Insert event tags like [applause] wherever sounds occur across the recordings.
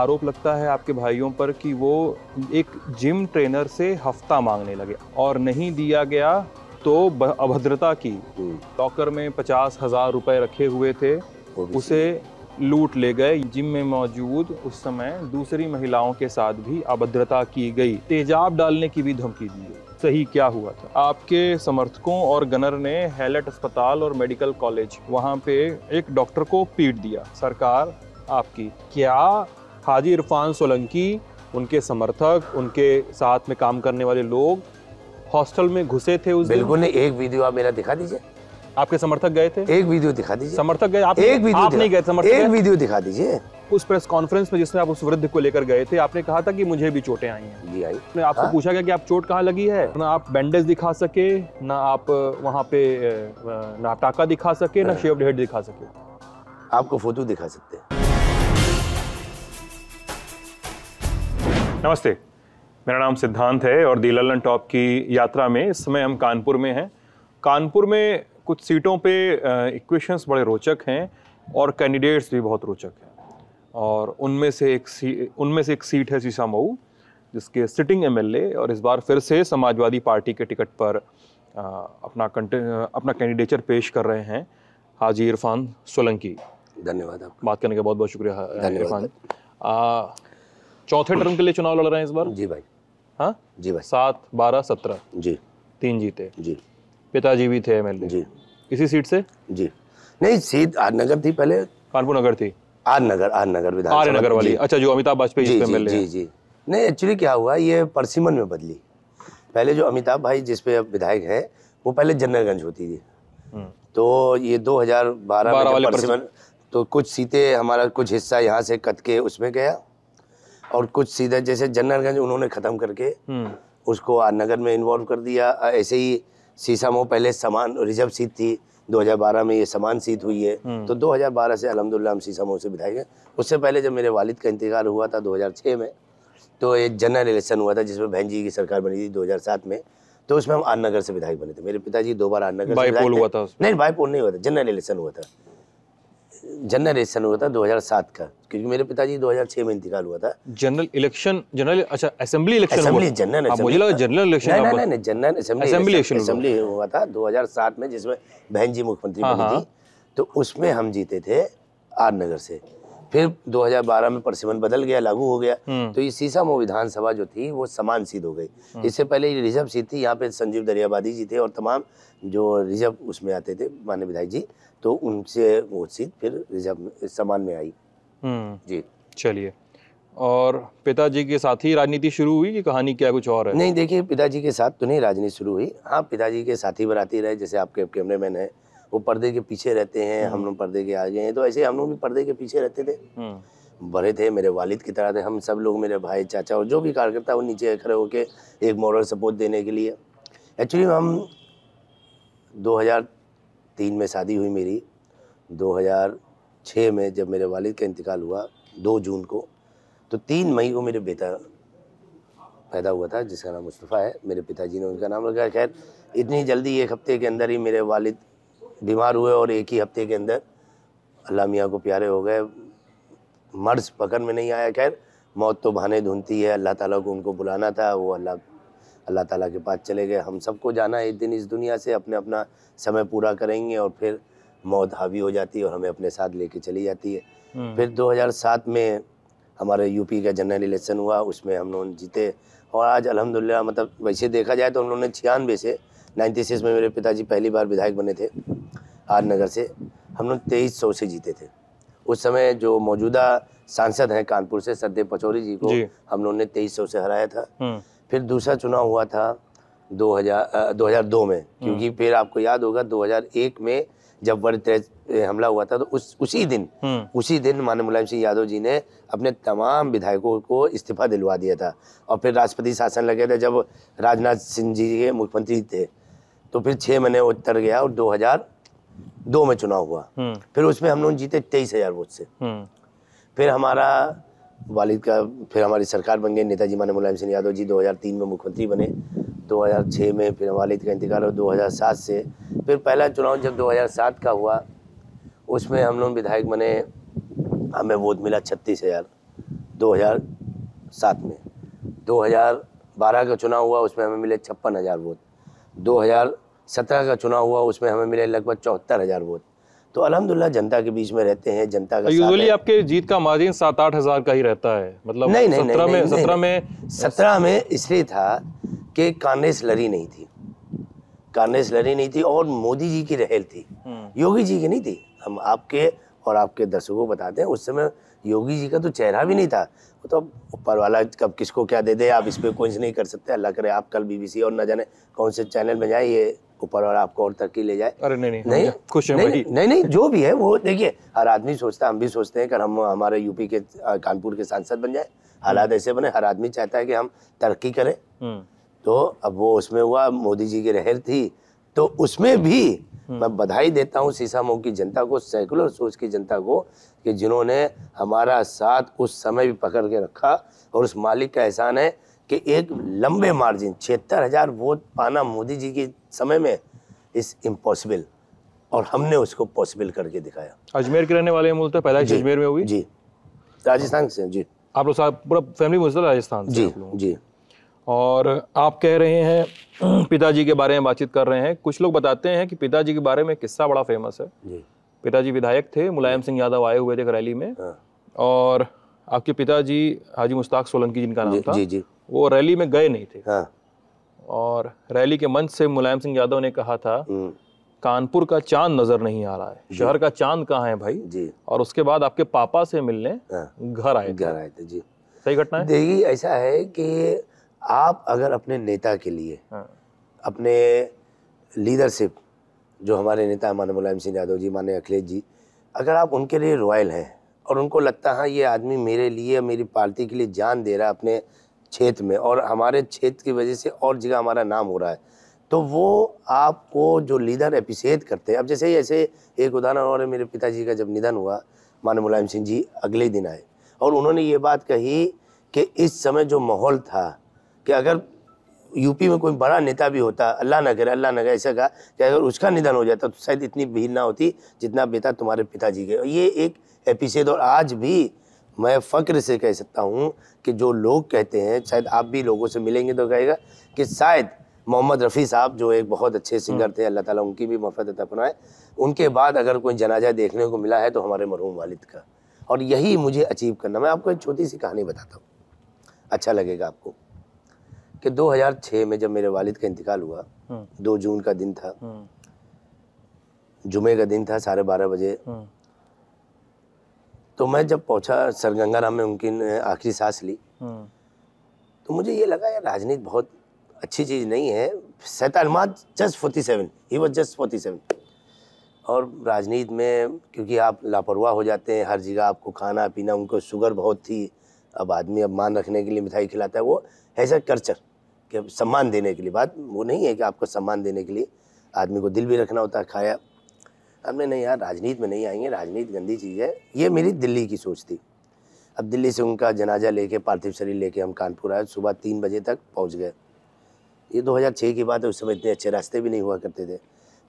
आरोप लगता है आपके भाइयों पर कि वो एक जिम ट्रेनर से हफ्ता मांगने लगे और नहीं दिया गया तो अभद्रता की हम्म। लॉकर में पचास हजार रुपए रखे हुए थे उसे लूट ले गए जिम में मौजूद उस समय दूसरी महिलाओं के साथ भी अभद्रता की गई तेजाब डालने की भी धमकी दी गई सही क्या हुआ था आपके समर्थकों और गनर ने हेलेट अस्पताल और मेडिकल कॉलेज वहाँ पे एक डॉक्टर को पीट दिया सरकार आपकी क्या हाजी इरफान सोलंकी उनके समर्थक उनके साथ में काम करने वाले लोग हॉस्टल में घुसे थे उस बिल्कुल नहीं एक वीडियो आप मेरा दिखा दीजिए आपके समर्थक गए थे एक वीडियो दिखा दीजिए समर्थक गए आप एक वीडियो आप नहीं गए समर्थक एक वीडियो दिखा दीजिए उस प्रेस कॉन्फ्रेंस में जिसमें आप उस वृद्ध को लेकर गए थे आपने कहा था कि मुझे भी चोटें आई हैं जी आई मैंने आपको हाँ। पूछा गया कि आप चोट कहाँ लगी है ना आप बैंडेज दिखा सके ना आप वहाँ पे ना टाका दिखा सके ना हाँ। शेव हेड दिखा सके आपको फोटो दिखा सकते हैं नमस्ते मेरा नाम सिद्धांत है और दीलालन टॉप की यात्रा में इस समय हम कानपुर में हैं कानपुर में कुछ सीटों पे इक्वेशंस बड़े रोचक हैं और कैंडिडेट्स भी बहुत रोचक हैं और उनमें से एक सी उनमें से एक सीट है शीशा मऊ जिसके सिटिंग एमएलए और इस बार फिर से समाजवादी पार्टी के टिकट पर आ, अपना कंटे अपना कैंडिडेचर पेश कर रहे हैं हाजी इरफान सोलंकी धन्यवाद आप बात करने का बहुत बहुत शुक्रिया इरफान चौथे टर्म के लिए चुनाव लड़ रहे हैं इस बार जी भाई हाँ जी भाई सात बारह सत्रह जी तीन जीते जी पिताजी भी थे एमएलए जी इसी सीट से जी नहीं सीट आर नगर थी पहले कानपुर नगर थी आर नगर आर नगर विधानसभा आर नगर वाली अच्छा जो अमिताभ वाजपेयी जी जी, जी जी नहीं एक्चुअली क्या हुआ ये परसीमन में बदली पहले जो अमिताभ भाई जिसपे अब विधायक है वो पहले जन्नरगंज होती थी हम्म। तो ये 2012 में परसिमन तो कुछ सीटें हमारा कुछ हिस्सा यहाँ से कट के उसमें गया और कुछ सीधा जैसे जन्नरगंज उन्होंने ख़त्म करके हम्म। उसको नगर में इन्वॉल्व कर दिया ऐसे ही सीसा मोह पहले समान रिजर्व सीट थी 2012 में ये समान सीट हुई है हम्म। तो 2012 से अलहमदुल्ला हम सीसा मोह से विधायक हैं उससे पहले जब मेरे वालिद का इंतकाल हुआ था 2006 में तो एक जनरल इलेक्शन हुआ था जिसमें बहन जी की सरकार बनी थी 2007 में तो उसमें हम आननगर से विधायक बने थे मेरे पिताजी दो बार आननगर से हुआ था नहीं बाईपोल नहीं हुआ था जनरल इलेक्शन हुआ था जनरेशन हुआ था 2007 का क्योंकि मेरे पिताजी 2006 में इंतकाल हुआ था जनरल इलेक्शन जनरल अच्छा असेंबली इलेक्शन असेंबली जनरल मुझे लगा जनरल इलेक्शन नहीं नहीं नहीं general assembly assembly election assembly हुआ था 2007 में जिसमें बहन जी मुख्यमंत्री हाँ, बनी थी हाँ। तो उसमें हम जीते थे आर नगर से फिर 2012 में परसिमन बदल गया लागू हो गया हम्म। तो ये सीसामो विधानसभा जो थी वो समान सीट हो गई हम्म। इससे पहले ये रिजर्व सीट थी यहाँ पे संजीव दरियाबादी जी थे और तमाम जो रिजर्व उसमें आते थे मान्य विधायक जी तो उनसे वो सीट फिर रिजर्व समान में आई हम्म। जी चलिए और पिताजी के साथ ही राजनीति शुरू हुई कि कहानी क्या कुछ और है नहीं देखिए पिताजी के साथ तो नहीं राजनीति शुरू हुई हाँ पिताजी के साथ ही बराती रहे जैसे आपके कैमरे मैन है वो पर्दे के पीछे रहते हैं हम हम्म। लोग पर्दे के आगे हैं तो ऐसे हम लोग भी पर्दे के पीछे रहते थे हम्म। बड़े थे मेरे वालिद की तरह थे हम सब लोग मेरे भाई चाचा और जो भी कार्यकर्ता वो नीचे खड़े होके एक मॉरल सपोर्ट देने के लिए एक्चुअली हम 2003 में शादी हुई मेरी 2006 में जब मेरे वालिद का इंतकाल हुआ 2 जून को तो 3 मई को मेरे बेटा पैदा हुआ था जिसका नाम मुस्तफ़ा है मेरे पिताजी ने उनका नाम रखा खैर इतनी जल्दी एक हफ्ते के अंदर ही मेरे वालिद बीमार हुए और एक ही हफ्ते के अंदर अल्लाह मियाँ को प्यारे हो गए मर्ज पकड़ में नहीं आया खैर मौत तो बहाने ढूंढती है अल्लाह ताला को उनको बुलाना था वो अल्लाह अल्लाह ताला के पास चले गए हम सबको जाना है एक दिन इस दुनिया से अपने अपना समय पूरा करेंगे और फिर मौत हावी हो जाती है और हमें अपने साथ लेके चली जाती है हम्म। फिर 2007 में हमारे यूपी का जनरल इलेक्शन हुआ उसमें हम लोग जीते और आज अलहमदिल्ला मतलब वैसे देखा जाए तो हम लोगों ने छियानवे से नाइन्टी सिक्स में मेरे पिताजी पहली बार विधायक बने थे आर नगर से हम लोग तेईस सौ से जीते थे उस समय जो मौजूदा सांसद हैं कानपुर से सरदेव पचौरी जी को हम लोग ने तेईस सौ से हराया था हम्म। फिर दूसरा चुनाव हुआ था 2000 2002 में क्योंकि हम्म। फिर आपको याद होगा 2001 में जब वर्ग तेज हमला हुआ था तो उस उसी दिन हम्म। उसी दिन माननीय मुलायम सिंह यादव जी ने अपने तमाम विधायकों को इस्तीफा दिलवा दिया था और फिर राष्ट्रपति शासन लगे थे जब राजनाथ सिंह जी के मुख्यमंत्री थे तो फिर छः महीने उत्तर गया और दो में चुनाव हुआ हम्म। फिर उसमें हम लोग जीते तेईस हजार वोट से हम्म। फिर हमारा वालिद का फिर हमारी सरकार बन गई नेताजी माने मुलायम सिंह यादव जी 2003 में मुख्यमंत्री बने 2006 में फिर वालिद का इंतकाल हुआ 2007 से फिर पहला चुनाव जब 2007 का हुआ उसमें हम लोग विधायक बने हमें वोट मिला छत्तीस हज़ार दो हज़ार सात में दो हज़ार बारह का चुनाव हुआ उसमें हमें मिले छप्पन हज़ार वोट दो हज़ार सत्रह का चुनाव हुआ उसमें हमें मिले लगभग चौहत्तर हज़ार वोट तो अलहमदुल्ला जनता के बीच में रहते हैं जनता का तो है। आपके जीत का मार्जिन सात आठ हज़ार का ही रहता है मतलब नहीं नहीं सत्रह में सत्रह में सत्रह में इसलिए था कि कांग्रेस लड़ी नहीं थी कांग्रेस लड़ी नहीं थी और मोदी जी की रहल थी हम्म। योगी जी की नहीं थी हम आपके और आपके दर्शकों बताते हैं उस समय योगी जी का तो चेहरा भी नहीं था वो तो ऊपर वाला कब किसको क्या दे दे आप इस पर कुछ नहीं कर सकते अल्लाह करे आप कल बीबीसी और ना जाने कौन से चैनल में जाए ये ऊपर और आपको और तरक्की ले जाए अरे नहीं नहीं नहीं खुश नहीं, नहीं, नहीं नहीं जो भी है वो देखिए हर आदमी सोचता है हम भी सोचते हैं कि हम हमारे यूपी के कानपुर के सांसद बन जाए हालात हम्म। ऐसे बने हर आदमी चाहता है कि हम तरक्की करें हम्म। तो अब वो उसमें हुआ मोदी जी की रहर थी तो उसमें भी हम्म। मैं बधाई देता हूँ सीसामऊ की जनता को सेकुलर सोच की जनता को कि जिन्होंने हमारा साथ उस समय भी पकड़ के रखा और उस मालिक का एहसान है कि एक लंबे मार्जिन छिहत्तर हजार वोट पाना मोदी जी की समय में इस इम्पॉसिबल और हमने उसको पॉसिबल करके दिखाया अजमेर के रहने वाले मूलतः पैदा अजमेर में हुई जी राजस्थान से जी आप लोग साहब पूरा फैमिली मुझे राजस्थान जी जी और आप कह रहे हैं [clears throat] पिताजी के बारे में बातचीत कर रहे हैं कुछ लोग बताते हैं कि पिताजी के बारे में किस्सा बड़ा फेमस है जी पिताजी विधायक थे मुलायम सिंह यादव आए हुए थे रैली में हाँ। और आपके पिताजी हाजी मुश्ताक सोलंकी जिनका नाम था जी जी वो रैली में गए नहीं थे हाँ। और रैली के मंच से मुलायम सिंह यादव ने कहा था हम्म। कानपुर का चांद नजर नहीं आ रहा है शहर का चांद कहाँ है भाई जी और उसके बाद आपके पापा से मिलने हाँ। घर आए घर आए थे जी सही घटना देखिए ऐसा है कि आप अगर अपने नेता के लिए हाँ। अपने लीडरशिप जो हमारे नेता हैं माननीय मुलायम सिंह यादव जी माननीय अखिलेश जी अगर आप उनके लिए रॉयल हैं और उनको लगता है हाँ, ये आदमी मेरे लिए मेरी पार्टी के लिए जान दे रहा है अपने क्षेत्र में और हमारे क्षेत्र की वजह से और जगह हमारा नाम हो रहा है तो वो आपको जो लीडर अप्रिशिएट करते हैं अब जैसे ही ऐसे एक उदाहरण और मेरे पिताजी का जब निधन हुआ मान मुलायम सिंह जी अगले दिन आए और उन्होंने ये बात कही कि इस समय जो माहौल था कि अगर यूपी में कोई बड़ा नेता भी होता अल्लाह ना करे अल्लाह ना करे ऐसा कहा कि अगर उसका निधन हो जाता तो शायद इतनी भीड़ ना होती जितना बेटा तुम्हारे पिताजी के ये एक एपिसोड और आज भी मैं फ़क्र से कह सकता हूँ कि जो लोग कहते हैं शायद आप भी लोगों से मिलेंगे तो कहेगा कि शायद मोहम्मद रफ़ी साहब जो एक बहुत अच्छे सिंगर हम्म। थे अल्लाह ताला उनकी भी मफरत अपनाए उनके बाद अगर कोई जनाजा देखने को मिला है तो हमारे मरहूम वालिद का और यही मुझे अचीव करना मैं आपको एक छोटी सी कहानी बताता हूँ अच्छा लगेगा आपको कि 2006 में जब मेरे वालिद का इंतकाल हुआ हम्म। दो जून का दिन था हम्म। जुमे का दिन था साढ़े बारह बजे तो मैं जब पहुंचा सर गंगाराम में उनकी आखिरी सांस ली हम्म। तो मुझे ये लगा यार राजनीति बहुत अच्छी चीज़ नहीं है सैतालमाद just forty seven he was just forty seven और राजनीति में क्योंकि आप लापरवाह हो जाते हैं हर जगह आपको खाना पीना उनको शुगर बहुत थी अब आदमी अब मान रखने के लिए मिठाई खिलाता है वो सर कल्चर कि सम्मान देने के लिए बात वो नहीं है कि आपको सम्मान देने के लिए आदमी को दिल भी रखना होता है खाया हमने नहीं यार राजनीति में नहीं आएंगे राजनीति गंदी चीज़ है ये मेरी दिल्ली की सोच थी अब दिल्ली से उनका जनाजा लेके पार्थिव शरीर लेके हम कानपुर आए सुबह तीन बजे तक पहुंच गए ये 2006 की बात है उस समय इतने अच्छे रास्ते भी नहीं हुआ करते थे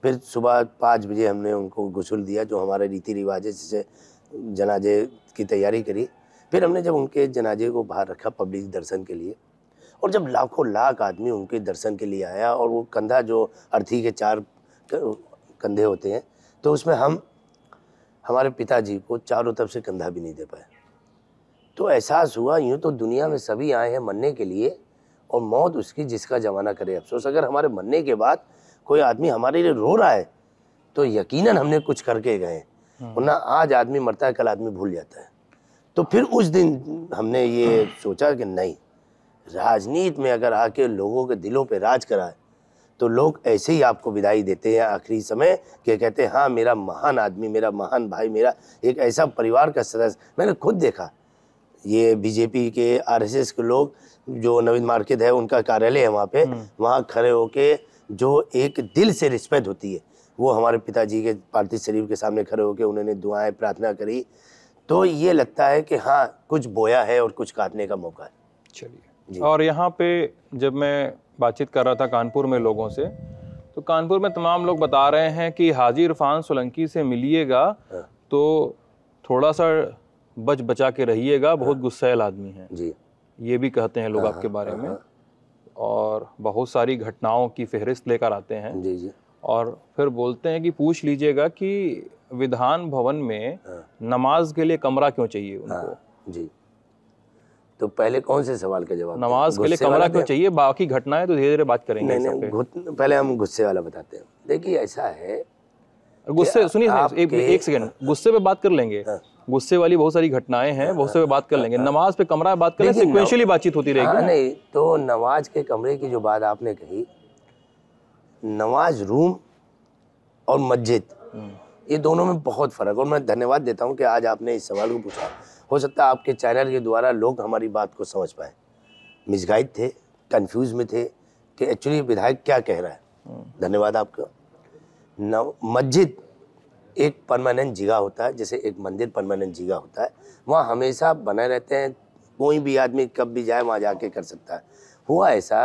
फिर सुबह पाँच बजे हमने उनको गसूल दिया जो हमारे रीति रिवाज है जिससे जनाजे की तैयारी करी फिर हमने जब उनके जनाजे को बाहर रखा पब्लिक दर्शन के लिए और जब लाखों लाख आदमी उनके दर्शन के लिए आया और वो कंधा जो अर्थी के चार कंधे होते हैं तो उसमें हम हमारे पिताजी को चारों तरफ से कंधा भी नहीं दे पाए तो एहसास हुआ यूँ तो दुनिया में सभी आए हैं मरने के लिए और मौत उसकी जिसका जमाना करे अफसोस अगर हमारे मरने के बाद कोई आदमी हमारे लिए रो रहा है तो यकीनन हमने कुछ करके गए हम्म। वरना आज आदमी मरता है कल आदमी भूल जाता है तो फिर उस दिन हमने ये हम्म। सोचा कि नहीं राजनीति में अगर आके लोगों के दिलों पे राज कराए तो लोग ऐसे ही आपको विदाई देते हैं आखिरी समय कि कहते हैं हाँ मेरा महान आदमी मेरा महान भाई मेरा एक ऐसा परिवार का सदस्य मैंने खुद देखा ये बीजेपी के आरएसएस के लोग जो नवीन मार्केट है उनका कार्यालय है वहाँ पे हम्म। वहाँ खड़े होके जो एक दिल से रिस्पेक्ट होती है वो हमारे पिताजी के पार्थिव शरीफ के सामने खड़े होके उन्होंने दुआएं प्रार्थना करी तो ये लगता है कि हाँ कुछ बोया है और कुछ काटने का मौका है चलिए और यहाँ पे जब मैं बातचीत कर रहा था कानपुर में लोगों से तो कानपुर में तमाम लोग बता रहे हैं कि हाजी इरफान सोलंकी से मिलिएगा हाँ। तो थोड़ा सा बच बचा के रहिएगा हाँ। बहुत गुस्सैल आदमी है जी ये भी कहते हैं लोग हाँ, आपके बारे में और बहुत सारी घटनाओं की फहरिस्त लेकर आते हैं जी जी और फिर बोलते हैं कि पूछ लीजिएगा कि विधान भवन में नमाज के लिए कमरा क्यों चाहिए उनको जी तो पहले कौन से सवाल का जवाब नमाज के लिए कमरा क्यों चाहिए बाकी घटनाएं तो धीरे धीरे बात करेंगे नहीं नहीं पहले हम गुस्से वाला बताते हैं देखिए ऐसा है गुस्से सुनिए एक, सेकंड गुस्से पे बात कर लेंगे हाँ। गुस्से वाली बहुत सारी घटनाएं हैं बहुत हाँ, से बात कर हाँ, लेंगे नमाज पे कमरा बात कर सिक्वेंशियली बातचीत होती रहेगी नहीं तो नमाज के कमरे की जो बात आपने कही नमाज रूम और मस्जिद हम्म। ये दोनों में बहुत फर्क और मैं धन्यवाद देता हूँ कि आज आपने इस सवाल को पूछा हो सकता है आपके चैनल के द्वारा लोग हमारी बात को समझ पाए मिसगाइड थे कंफ्यूज में थे कि एक्चुअली विधायक क्या कह रहा है हम्म। धन्यवाद आपका न मस्जिद एक परमानेंट जगह होता है जैसे एक मंदिर परमानेंट जगह होता है वहाँ हमेशा बने रहते हैं कोई भी आदमी कब भी जाए वहाँ जाके कर सकता है हुआ ऐसा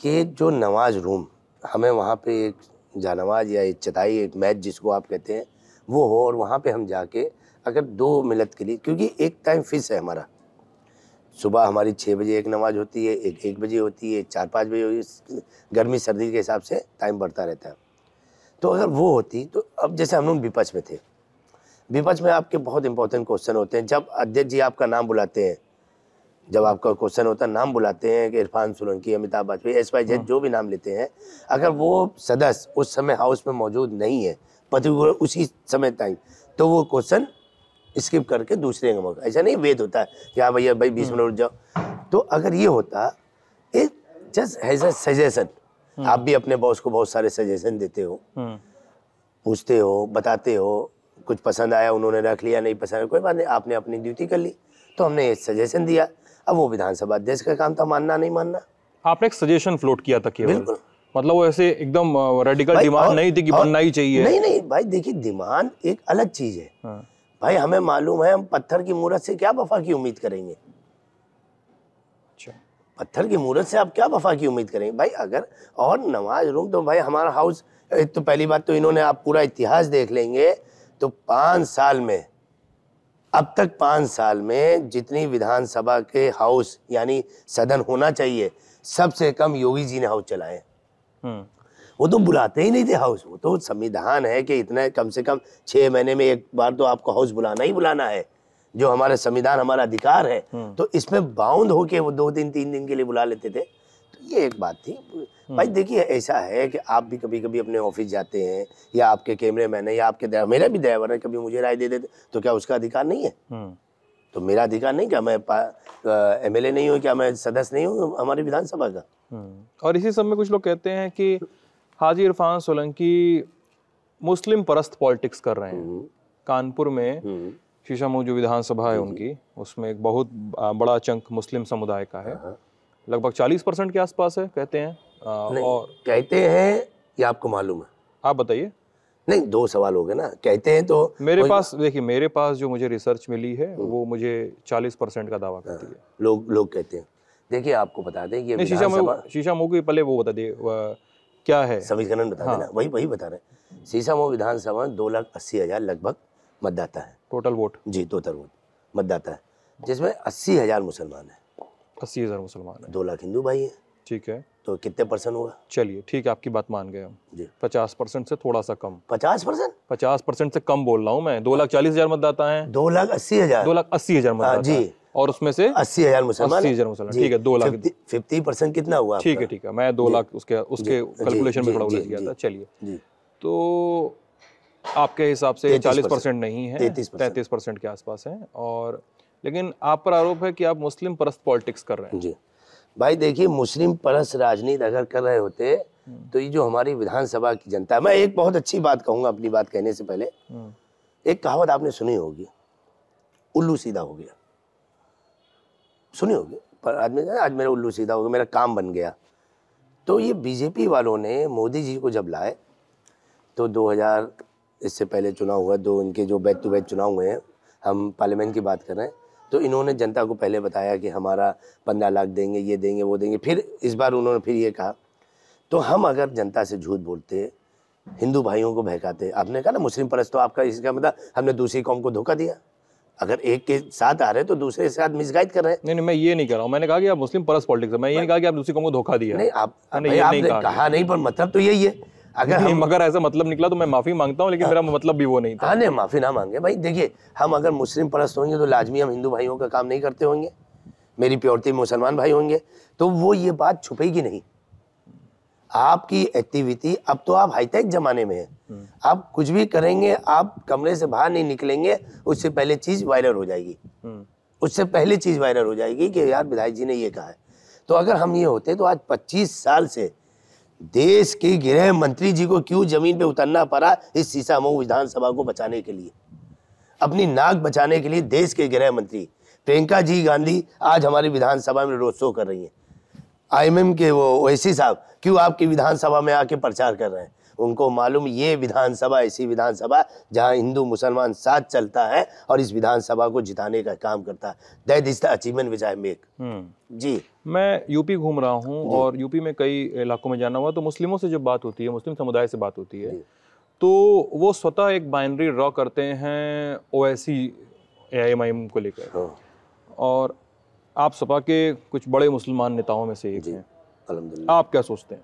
कि जो नमाज रूम हमें वहाँ पे एक जानवाज या एक चटाई एक मैच जिसको आप कहते हैं वो हो और वहाँ पे हम जाके अगर दो मिलत के लिए क्योंकि एक टाइम फिक्स है हमारा सुबह हमारी छः बजे एक नमाज होती है एक एक बजे होती है चार पाँच बजे होती है गर्मी सर्दी के हिसाब से टाइम बढ़ता रहता है तो अगर वो होती तो अब जैसे हम लोग विपक्ष में थे विपक्ष में आपके बहुत इंपॉर्टेंट क्वेश्चन होते हैं जब अध्यक्ष जी आपका नाम बुलाते हैं जब आपका क्वेश्चन होता है नाम बुलाते हैं कि Irfan Solanki Amitabh Vajpayee S Y Z जो भी नाम लेते हैं अगर वो सदस्य उस समय हाउस में मौजूद नहीं है पर्टिकुलर मतलब उसी समय टाइम तो वो क्वेश्चन स्किप करके दूसरे अंग में ऐसा नहीं वेद होता है कि हाँ भैया भाई बीस हम्म। मिनट उठ जाओ तो अगर ये होता it just has a suggestion आप भी अपने बॉस को बहुत सारे सजेशन देते हो हम्म। पूछते हो बताते हो कुछ पसंद आया उन्होंने रख लिया नहीं पसंद कोई बात नहीं आपने अपनी ड्यूटी कर ली तो हमने ये सजेशन दिया अब वो विधानसभा अध्यक्ष का काम था मानना नहीं मानना आपने एक सजेशन फ्लोट किया था केवल बिल्कुल मतलब वो ऐसे एकदम रेडिकल डिमांड नहीं थी कि बनना ही चाहिए नहीं नहीं भाई देखिए डिमांड एक अलग चीज है हाँ। भाई हमें मालूम है हम पत्थर की मूर्त से क्या वफा की उम्मीद करेंगे अच्छा। पत्थर की मूर्त से आप क्या वफा की उम्मीद करेंगे भाई अगर और नमाज रूम तो भाई हमारा हाउस तो पहली बात तो इन्होंने आप पूरा इतिहास देख लेंगे तो पाँच साल में अब तक पाँच साल में जितनी विधानसभा के हाउस यानी सदन होना चाहिए सबसे कम योगी जी ने हाउस चलाए हम्म। वो तो बुलाते ही नहीं थे हाउस वो तो संविधान है कि इतने कम से कम छः महीने में एक बार तो आपको हाउस बुलाना ही बुलाना है जो हमारे संविधान हमारा अधिकार है हम्म। तो इसमें बाउंड होके वो दो दिन तीन दिन के लिए बुला लेते थे तो ये एक बात थी हम्म। भाई देखिए ऐसा है कि आप भी कभी कभी अपने ऑफिस जाते हैं या आपके कैमरे मैन है या आपके मेरा भी ड्राइवर है कभी मुझे राय दे देते तो क्या उसका अधिकार नहीं है हम्म। तो मेरा अधिकार नहीं क्या मैं एम एल नहीं हूँ क्या मैं सदस्य नहीं हूँ हमारी विधानसभा का और इसी सब में कुछ लोग कहते हैं कि हाजी इरफान सोलंकी मुस्लिम परस्त पॉलिटिक्स कर रहे हैं हम्म। कानपुर में हम्म। शीशामऊ जो विधानसभा है उनकी उसमें एक बहुत बड़ा चंक मुस्लिम समुदाय का है हाँ। लगभग चालीस परसेंट के आसपास है कहते हैं आ, और कहते हैं ये आपको मालूम है आप बताइए नहीं दो सवाल हो गए ना कहते हैं तो मेरे पास देखिए मेरे पास जो मुझे रिसर्च मिली है हम्म। वो मुझे चालीस परसेंट का दावा करती है हाँ। लोग लोग कहते हैं देखिए आपको बता दें ये शीशा मऊ शीशा मऊ के पहले वो बता दिए क्या है समीकरण बता हाँ। देना वही वही बता रहे हैं सीसामो विधानसभा दो लाख अस्सी हजार लगभग मतदाता है टोटल वोट जी टोटल वोट मतदाता है जिसमें अस्सी हजार मुसलमान है अस्सी हजार मुसलमान दो लाख हिंदू भाई है ठीक है तो कितने परसेंट होगा चलिए ठीक है आपकी बात मान गए हम जी पचास परसेंट से थोड़ा सा कम पचास परसेंट पचास परसेंट से कम बोल रहा हूँ मैं दो लाख चालीस हजार मतदाता है दो लाख अस्सी हजार दो लाख अस्सी हजार हाँ, मतदाता जी और उसमें से अस्सी हजार मुसलमान अस्सी हजार मुसलमान ठीक है दो लाख फिफ्टी परसेंट कितना हुआ ठीक है ठीक है मैं दो लाख उसके उसके कैलकुलेशन में थोड़ा उलझ गया था चलिए तो आपके हिसाब से चालीस परसेंट नहीं है तैतीस परसेंट के आसपास है और लेकिन आप पर आरोप है कि आप मुस्लिम परस्त पॉलिटिक्स कर रहे हैं जी भाई देखिए मुस्लिम परस्त राजनीति अगर कर रहे होते हम्म। तो ये जो हमारी विधानसभा की जनता मैं एक बहुत अच्छी बात कहूंगा अपनी बात कहने से पहले हम्म। एक कहावत आपने सुनी होगी उल्लू सीधा हो गया सुनी होगी पर आदमी आज मेरा उल्लू सीधा हो गया मेरा काम बन गया तो ये बीजेपी वालों ने मोदी जी को जब लाए तो 2000 इससे पहले चुनाव हुआ दो इनके जो बैच टू बैच चुनाव हुए हैं हम पार्लियामेंट की बात कर रहे हैं तो इन्होंने जनता को पहले बताया कि हमारा पंद्रह लाख देंगे ये देंगे वो देंगे फिर इस बार उन्होंने फिर ये कहा तो हम अगर जनता से झूठ बोलते हिंदू भाइयों को बहकाते आपने कहा ना मुस्लिम परस्त तो आपका इसका मतलब हमने दूसरी कौम को धोखा दिया अगर एक के साथ आ रहे हैं तो दूसरे के साथ मिसगाइड कर रहे हैं नहीं नहीं मैं ये नहीं कर रहा हूँ मैंने कहा कि आप मुस्लिम परस पॉलिटिक्स है मैं ये नहीं कहा कि आप दूसरी को धोखा दिया नहीं आप आपने आपने नहीं कहा नहीं पर मतलब तो यही है अगर हम मगर ऐसा मतलब निकला तो मैं माफ़ी मांगता हूँ लेकिन मेरा हाँ। मतलब भी वो नहीं था हाँ नहीं माफ़ी ना मांगे भाई देखिए हम अगर मुस्लिम परस्त होंगे तो लाजमी हम हिंदू भाइयों का काम नहीं करते होंगे मेरी प्योरती मुसलमान भाई होंगे तो वो ये बात छुपेगी नहीं आपकी एक्टिविटी अब तो आप हाईटेक जमाने में है हम्म। आप कुछ भी करेंगे आप कमरे से बाहर नहीं निकलेंगे उससे पहले चीज़ वायरल हो जाएगी हम्म। उससे पहले चीज़ वायरल हो जाएगी कि यार विधायक जी ने ये कहा है तो अगर हम ये होते तो आज 25 साल से देश के गृह मंत्री जी को क्यों जमीन पे उतरना पड़ा इस सीसामऊ विधानसभा को बचाने के लिए अपनी नाक बचाने के लिए देश के गृह मंत्री प्रियंका जी गांधी आज हमारी विधानसभा में रोड शो कर रही है आईएमएम के वो ओवैसी साहब क्यों आपकी विधानसभा में आके प्रचार कर रहे हैं उनको मालूम ये विधानसभा ऐसी विधानसभा जहां हिंदू मुसलमान साथ चलता है और इस विधानसभा को जिताने का काम करता है that is the achievement which I make hmm. जी मैं यूपी घूम रहा हूं और यूपी में कई इलाकों में जाना हुआ तो मुस्लिमों से जब बात होती है मुस्लिम समुदाय से बात होती है तो वो स्वतः एक बाइनरी ड्रॉ करते हैं ओ एस को लेकर हाँ। और आप सपा के कुछ बड़े मुसलमान नेताओं में से एक हैं अलहमदिल्ला आप क्या सोचते हैं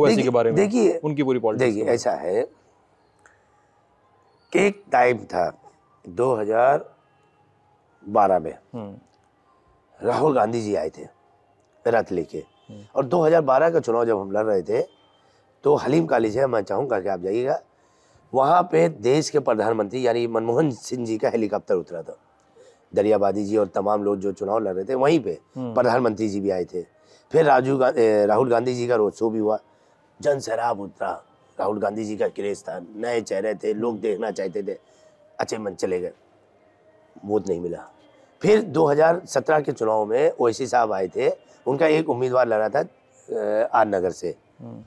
ओवैसी के बारे में देखिए उनकी पूरी पॉलिटिक्स देखिए ऐसा है कि एक टाइम था 2012 में हम्म। राहुल गांधी जी आए थे रथ लेके हम्म। और 2012 का चुनाव जब हम लड़ रहे थे तो हलीम कॉलेज है मैं चाहूँगा कि आप जाइएगा वहाँ पे देश के प्रधानमंत्री यानी मनमोहन सिंह जी का हेलीकॉप्टर उतरा था दरियाबादी जी और तमाम लोग जो चुनाव लड़ रहे थे वहीं पे हम्म। प्रधानमंत्री जी भी आए थे फिर राजू गांधी राहुल गांधी जी का रोड शो भी हुआ जन शराब उतरा राहुल गांधी जी का क्रेज था नए चेहरे थे लोग देखना चाहते थे अच्छे मन चले गए वोट नहीं मिला फिर 2017 के चुनाव में ओसी साहब आए थे उनका एक उम्मीदवार लड़ा था आर नगर से हम्म।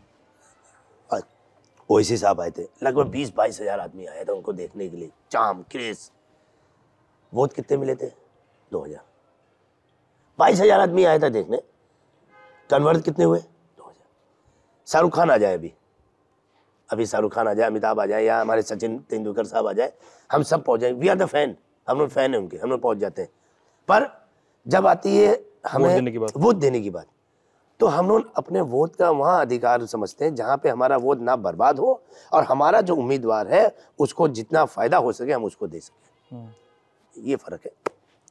ओसी साहब आए थे लगभग बीस बाईस हजार आदमी आया था उनको देखने के लिए चाम क्रेज वोट कितने मिले थे दो हज़ार बाईस हज़ार आदमी आया था देखने कन्वर्ट कितने हुए दो हज़ार शाहरुख खान आ जाए अभी अभी शाहरुख खान आ जाए अमिताभ आ जाए या हमारे सचिन तेंदुलकर साहब आ जाए हम सब पहुंच जाए वी आर द फैन हम लोग फैन है उनके हम लोग पहुंच जाते हैं पर जब आती है हमें वोट देने की बात वोट देने की बात तो हम लोग अपने वोट का वहाँ अधिकार समझते हैं जहाँ पे हमारा वोट ना बर्बाद हो और हमारा जो उम्मीदवार है उसको जितना फ़ायदा हो सके हम उसको दे सकें हम्म। ये फर्क है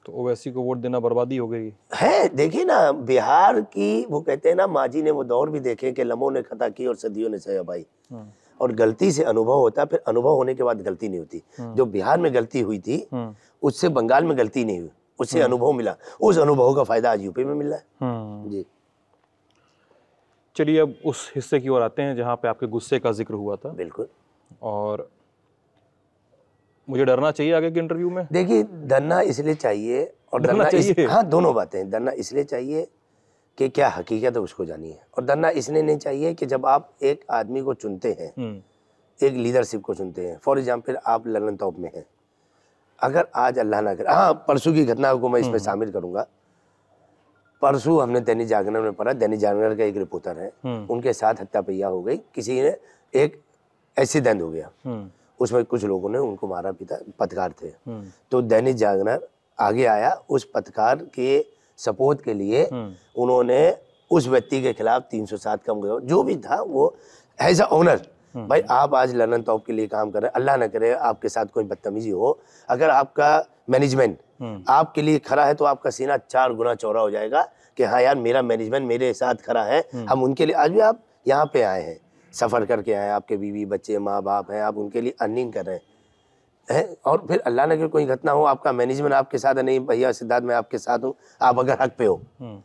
तो ओवैसी को वोट देना बर्बादी हो गई है देखिए ना बिहार की वो कहते हैं ना माजी ने वो दौर भी देखे कि लमों ने खता की और सदियों ने सया भाई हम्म। और गलती से अनुभव होता है फिर अनुभव होने के बाद गलती नहीं होती हम्म। जो बिहार में गलती हुई थी हम्म। उससे बंगाल में गलती नहीं हुई उससे अनुभव मिला उस अनुभव का फायदा आज यूपी में मिल रहा है जी चलिए अब उस हिस्से की ओर आते हैं जहाँ पे आपके गुस्से का जिक्र हुआ था बिल्कुल और मुझे डरना चाहिए आगे के इंटरव्यू में देखिए डरना इसलिए चाहिए और डरना इस, हाँ दोनों बातें डरना इसलिए चाहिए कि क्या हकीकत है उसको जानी है और डरना इसलिए नहीं चाहिए कि जब आप एक आदमी को चुनते हैं हम्म। एक लीडरशिप को चुनते हैं फॉर एग्जाम्पल आप ललन टॉप में हैं अगर आज अल्लाह ना करे हाँ परसों की घटना को मैं इसमें हम्म। शामिल करूंगा परसों हमने दैनिक जागरण में पढ़ा दैनिक जागरण का एक रिपोर्टर है हम्म। उनके साथ हत्या पैया हो गई किसी ने एक एक्सीडेंट हो गया उसमें कुछ लोगों ने उनको मारा पीटा पत्रकार थे हम्म। तो दैनिक जागरण आगे आया उस पत्रकार के सपोर्ट के लिए हम्म। उन्होंने उस व्यक्ति के खिलाफ 307 का मुकदमा जो भी था वो एज अ ऑनर भाई आप आज ललन टॉप के लिए काम कर रहे हैं अल्लाह ना करे आपके साथ कोई बदतमीजी हो अगर आपका मैनेजमेंट हम्म। आपके लिए खड़ा है तो आपका सीना चार गुना चौड़ा हो जाएगा कि हाँ यार मेरा मैनेजमेंट मेरे साथ खड़ा है हम उनके लिए आज भी आप यहाँ पे आए हैं सफ़र करके आए आपके बीवी बच्चे माँ बाप हैं आप उनके लिए अर्निंग कर रहे हैं है और फिर अल्लाह ने कोई घटना हो आपका मैनेजमेंट आपके साथ है नहीं भैया सिद्धार्थ मैं आपके साथ हूँ आप अगर हक पे हो हम्म।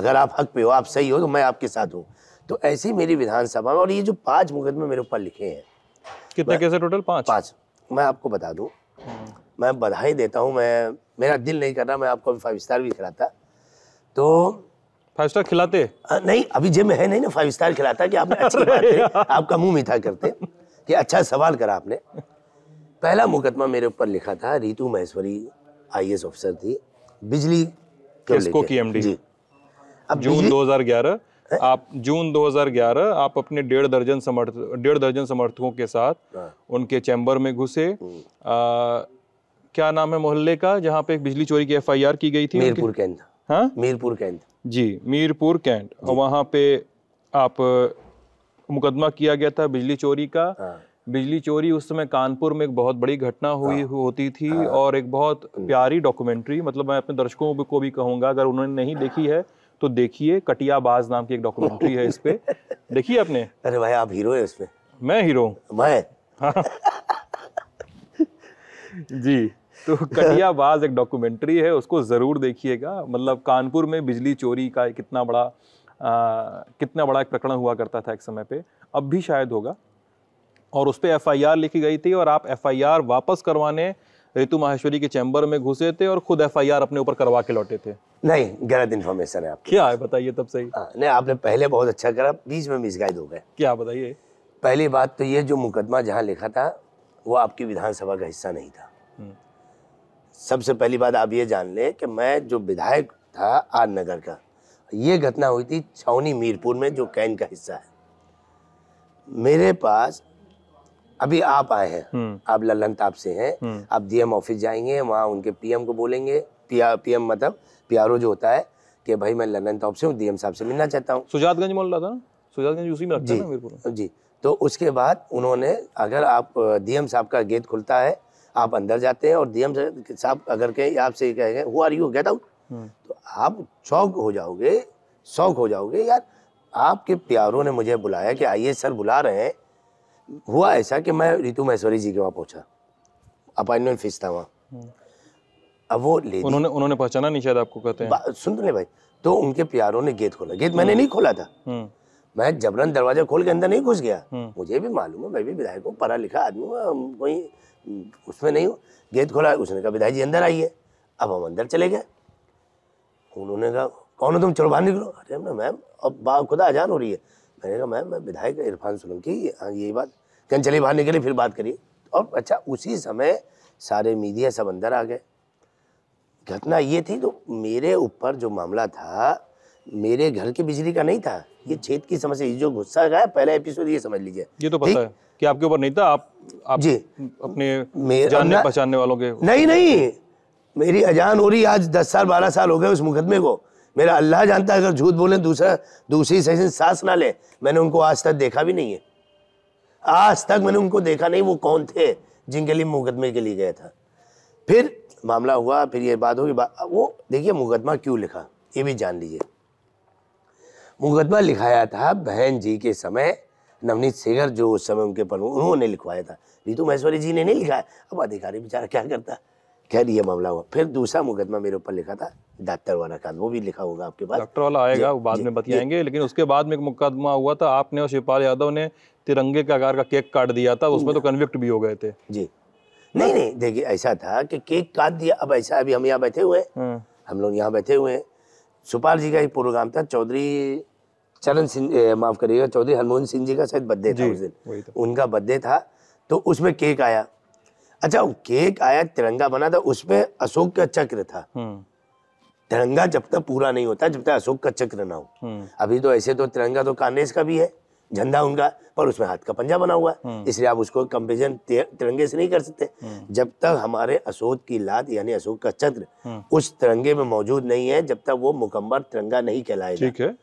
अगर आप हक पे हो आप सही हो तो मैं आपके साथ हूँ तो ऐसी मेरी विधानसभा में और ये जो पांच मुकदमे मेरे ऊपर लिखे हैं कितने कैसे टोटल पाँच पाँच मैं आपको बता दूँ हम्म। मैं बधाई देता हूँ मैं मेरा दिल नहीं कर रहा मैं आपको फाइव स्टार भी खिलाता तो फाइव स्टार खिलाते नहीं अभी जिम है नहीं ना फाइव स्टार खिलाता कि आपने अच्छी बात है आपका मुंह मीठा करते कि अच्छा सवाल करा आपने पहला मुकदमा मेरे ऊपर लिखा था रितु महेश्वरी आई ऑफिसर थी बिजली किसको की एमडी जी अब जून 2011 आप जून 2011 आप अपने डेढ़ दर्जन समर्थ डेढ़ दर्जन समर्थकों के साथ हाँ। उनके चैम्बर में घुसे हम्म। क्या नाम है मोहल्ले का जहाँ पे एक बिजली चोरी की एफआईआर की गई थी मीरपुर के अंदर हाँ मीरपुर कैंट जी मीरपुर कैंट वहाँ पे आप मुकदमा किया गया था बिजली चोरी का हाँ। बिजली चोरी उस समय कानपुर में एक बहुत बड़ी घटना हुई हाँ। होती थी हाँ। और एक बहुत हम्म। प्यारी डॉक्यूमेंट्री मतलब मैं अपने दर्शकों को भी कहूंगा अगर उन्होंने नहीं देखी है तो देखिए कटियाबाज नाम की एक डॉक्यूमेंट्री है इस पे [laughs] देखिए आपने अरे भाई आप हीरो हैं मैं हीरो मैं हाँ [laughs] जी तो [laughs] कटिया बाज एक डॉक्यूमेंट्री है उसको ज़रूर देखिएगा मतलब कानपुर में बिजली चोरी का कितना बड़ा आ, कितना बड़ा एक प्रकरण हुआ करता था एक समय पे अब भी शायद होगा और उस पर एफ लिखी गई थी और आप एफ वापस करवाने रितु माहेश्वरी के चैम्बर में घुसे थे और खुद एफ अपने ऊपर करवा के लौटे थे नहीं गलत इन्फॉर्मेशन है आप क्या है बताइए तब सही आ, हाँ, नहीं आपने पहले बहुत अच्छा करा बीच में मिसगाइड हो गए क्या बताइए पहली बात तो ये जो मुकदमा जहाँ लिखा था वो आपकी विधानसभा का हिस्सा नहीं था सबसे पहली बात आप ये जान लें कि मैं जो विधायक था आर नगर का ये घटना हुई थी छावनी मीरपुर में जो कैन का हिस्सा है मेरे पास अभी आप आए हैं हम्म। आप ललन ताप से हैं हम्म। आप डीएम ऑफिस जाएंगे वहाँ उनके पीएम को बोलेंगे पीएम मतलब पीआरओ जो होता है कि भाई मैं ललन ताप से हूँ डीएम साहब से मिलना चाहता हूँ सुजातगंज मोल रहा था सुजातगंज उसी में जी जी तो उसके बाद उन्होंने अगर आप डीएम साहब का गेट खुलता है आप अंदर जाते हैं और डीएम साहब अगर कहें आपसे कहेंगे who are you get out तो आप चौक हो जाओगे शौक हो जाओगे यार आपके प्यारों ने मुझे बुलाया कि आइए सर बुला रहे हैं हुआ ऐसा कि मैं रितु महेश्वरी जी के वहाँ पहुँचा अपॉइंटमेंट फीस था वहाँ हम्म। अब वो ले उन्होंने उन्होंने पहचाना नहीं शायद आपको कहते हैं सुन तो ले भाई तो उनके प्यारों ने गेट खोला गेट मैंने हम्म। नहीं खोला था हम्म। मैं जबरन दरवाजा खोल के अंदर नहीं घुस गया मुझे भी मालूम है मैं भी विधायक हूँ पढ़ा लिखा आदमी हूँ कोई उसमें नहीं हो गेट खोला उसने कहा विधायक जी अंदर आइए अब हम अंदर चले गए उन्होंने कहा कौन हो तुम चलो बाहर निकलो अरे ना मैम अब बा खुदा अजान हो रही है मैंने कहा मैम मैं विधायक इरफान सोलंकी हाँ यही बात कहीं चले बाहर निकले फिर बात करिए और अच्छा उसी समय सारे मीडिया सब अंदर आ गए घटना ये थी तो मेरे ऊपर जो मामला था मेरे घर की बिजली का नहीं था ये छेद की समस्या जो गुस्सा गया है पहला एपिसोड ये समझ लीजिए ये तो पता है कि आपके ऊपर नहीं था आप, आप जी अपने जानने पहचानने वालों के नहीं नहीं मेरी अजान हो रही आज दस साल बारह साल हो गए उस मुकदमे को मेरा अल्लाह जानता है अगर झूठ बोले दूसरा दूसरी सेशन सांस ना ले मैंने उनको आज तक देखा भी नहीं है आज तक मैंने उनको देखा नहीं वो कौन थे जिनके लिए मुकदमे के लिए गया था फिर मामला हुआ फिर ये बात होगी वो देखिए मुकदमा क्यों लिखा ये भी जान लीजिए मुकदमा लिखाया था बहन जी के समय नवनीत सेगर जो उस समय उनके पर उन्होंने लिखवाया था रितु महेश्वरी जी ने नहीं लिखा अब अधिकारी बेचारा क्या करता खैर ये मामला हुआ फिर दूसरा मुकदमा मेरे ऊपर लिखा था डॉक्टर वाला का वो भी लिखा होगा आपके पास डॉक्टर वाला आएगा वो बाद में बताएंगे लेकिन उसके बाद में एक मुकदमा हुआ था आपने और शिवपाल यादव ने तिरंगे के आकार का केक काट दिया था उसमें तो कन्विक्ट भी हो गए थे जी नहीं नहीं देखिए ऐसा था कि केक काट दिया अब ऐसा अभी हम यहाँ बैठे हुए हैं हाँ। हम लोग यहाँ बैठे हुए हैं सुपाल जी का एक प्रोग्राम था चौधरी चरण सिंह माफ करिएगा चौधरी हरमोहन सिंह जी का शायद बर्थडे था उस दिन तो। उनका बर्थडे था तो उसमें केक आया अच्छा केक आया तिरंगा बना था उसमें अशोक का चक्र था हम्म। तिरंगा जब तक पूरा नहीं होता जब तक अशोक का चक्र ना हो हम्म। अभी तो ऐसे तो तिरंगा तो कांग्रेस का भी है झंडा उनका पर उसमें हाथ का पंजा बना हुआ है हम्म। इसलिए आप उसको कंपेरिजन तिरंगे से नहीं कर सकते जब तक हमारे अशोक की लात यानी अशोक का चक्र उस तिरंगे में मौजूद नहीं है जब तक वो मुकम्बर तिरंगा नहीं कहलाएगा ठीक है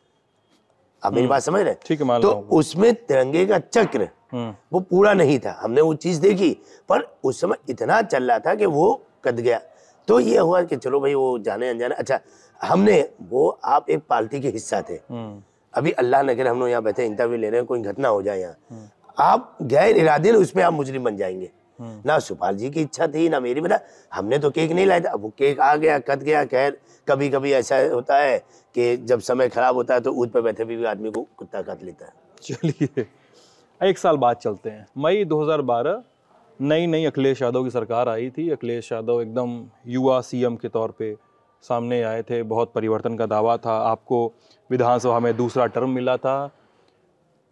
आप मेरी हम्म। बात समझ रहे ठीक है तो उसमें तिरंगे का चक्र हम्म। वो पूरा नहीं था हमने वो चीज देखी पर उस समय इतना चल रहा था कि वो कद गया तो ये हुआ कि चलो भाई वो जाने अनजाने अच्छा हमने वो आप एक पार्टी के हिस्सा थे हम्म। अभी अल्लाह न करे हम लोग यहाँ बैठे इंटरव्यू ले रहे हैं कोई घटना हो जाए यहाँ आप गैर इरादे उसमें आप मुजरिम बन जाएंगे ना सुपाल जी की इच्छा थी ना मेरी बता हमने तो केक नहीं लाया था अब वो केक आ गया कद गया खैर कभी कभी ऐसा होता है कि जब समय ख़राब होता है तो ऊँच पर बैठे भी, भी आदमी को कुत्ता काट लेता है चलिए एक साल बाद चलते हैं मई 2012 नई नई अखिलेश यादव की सरकार आई थी अखिलेश यादव एकदम युवा सीएम के तौर पे सामने आए थे बहुत परिवर्तन का दावा था आपको विधानसभा में दूसरा टर्म मिला था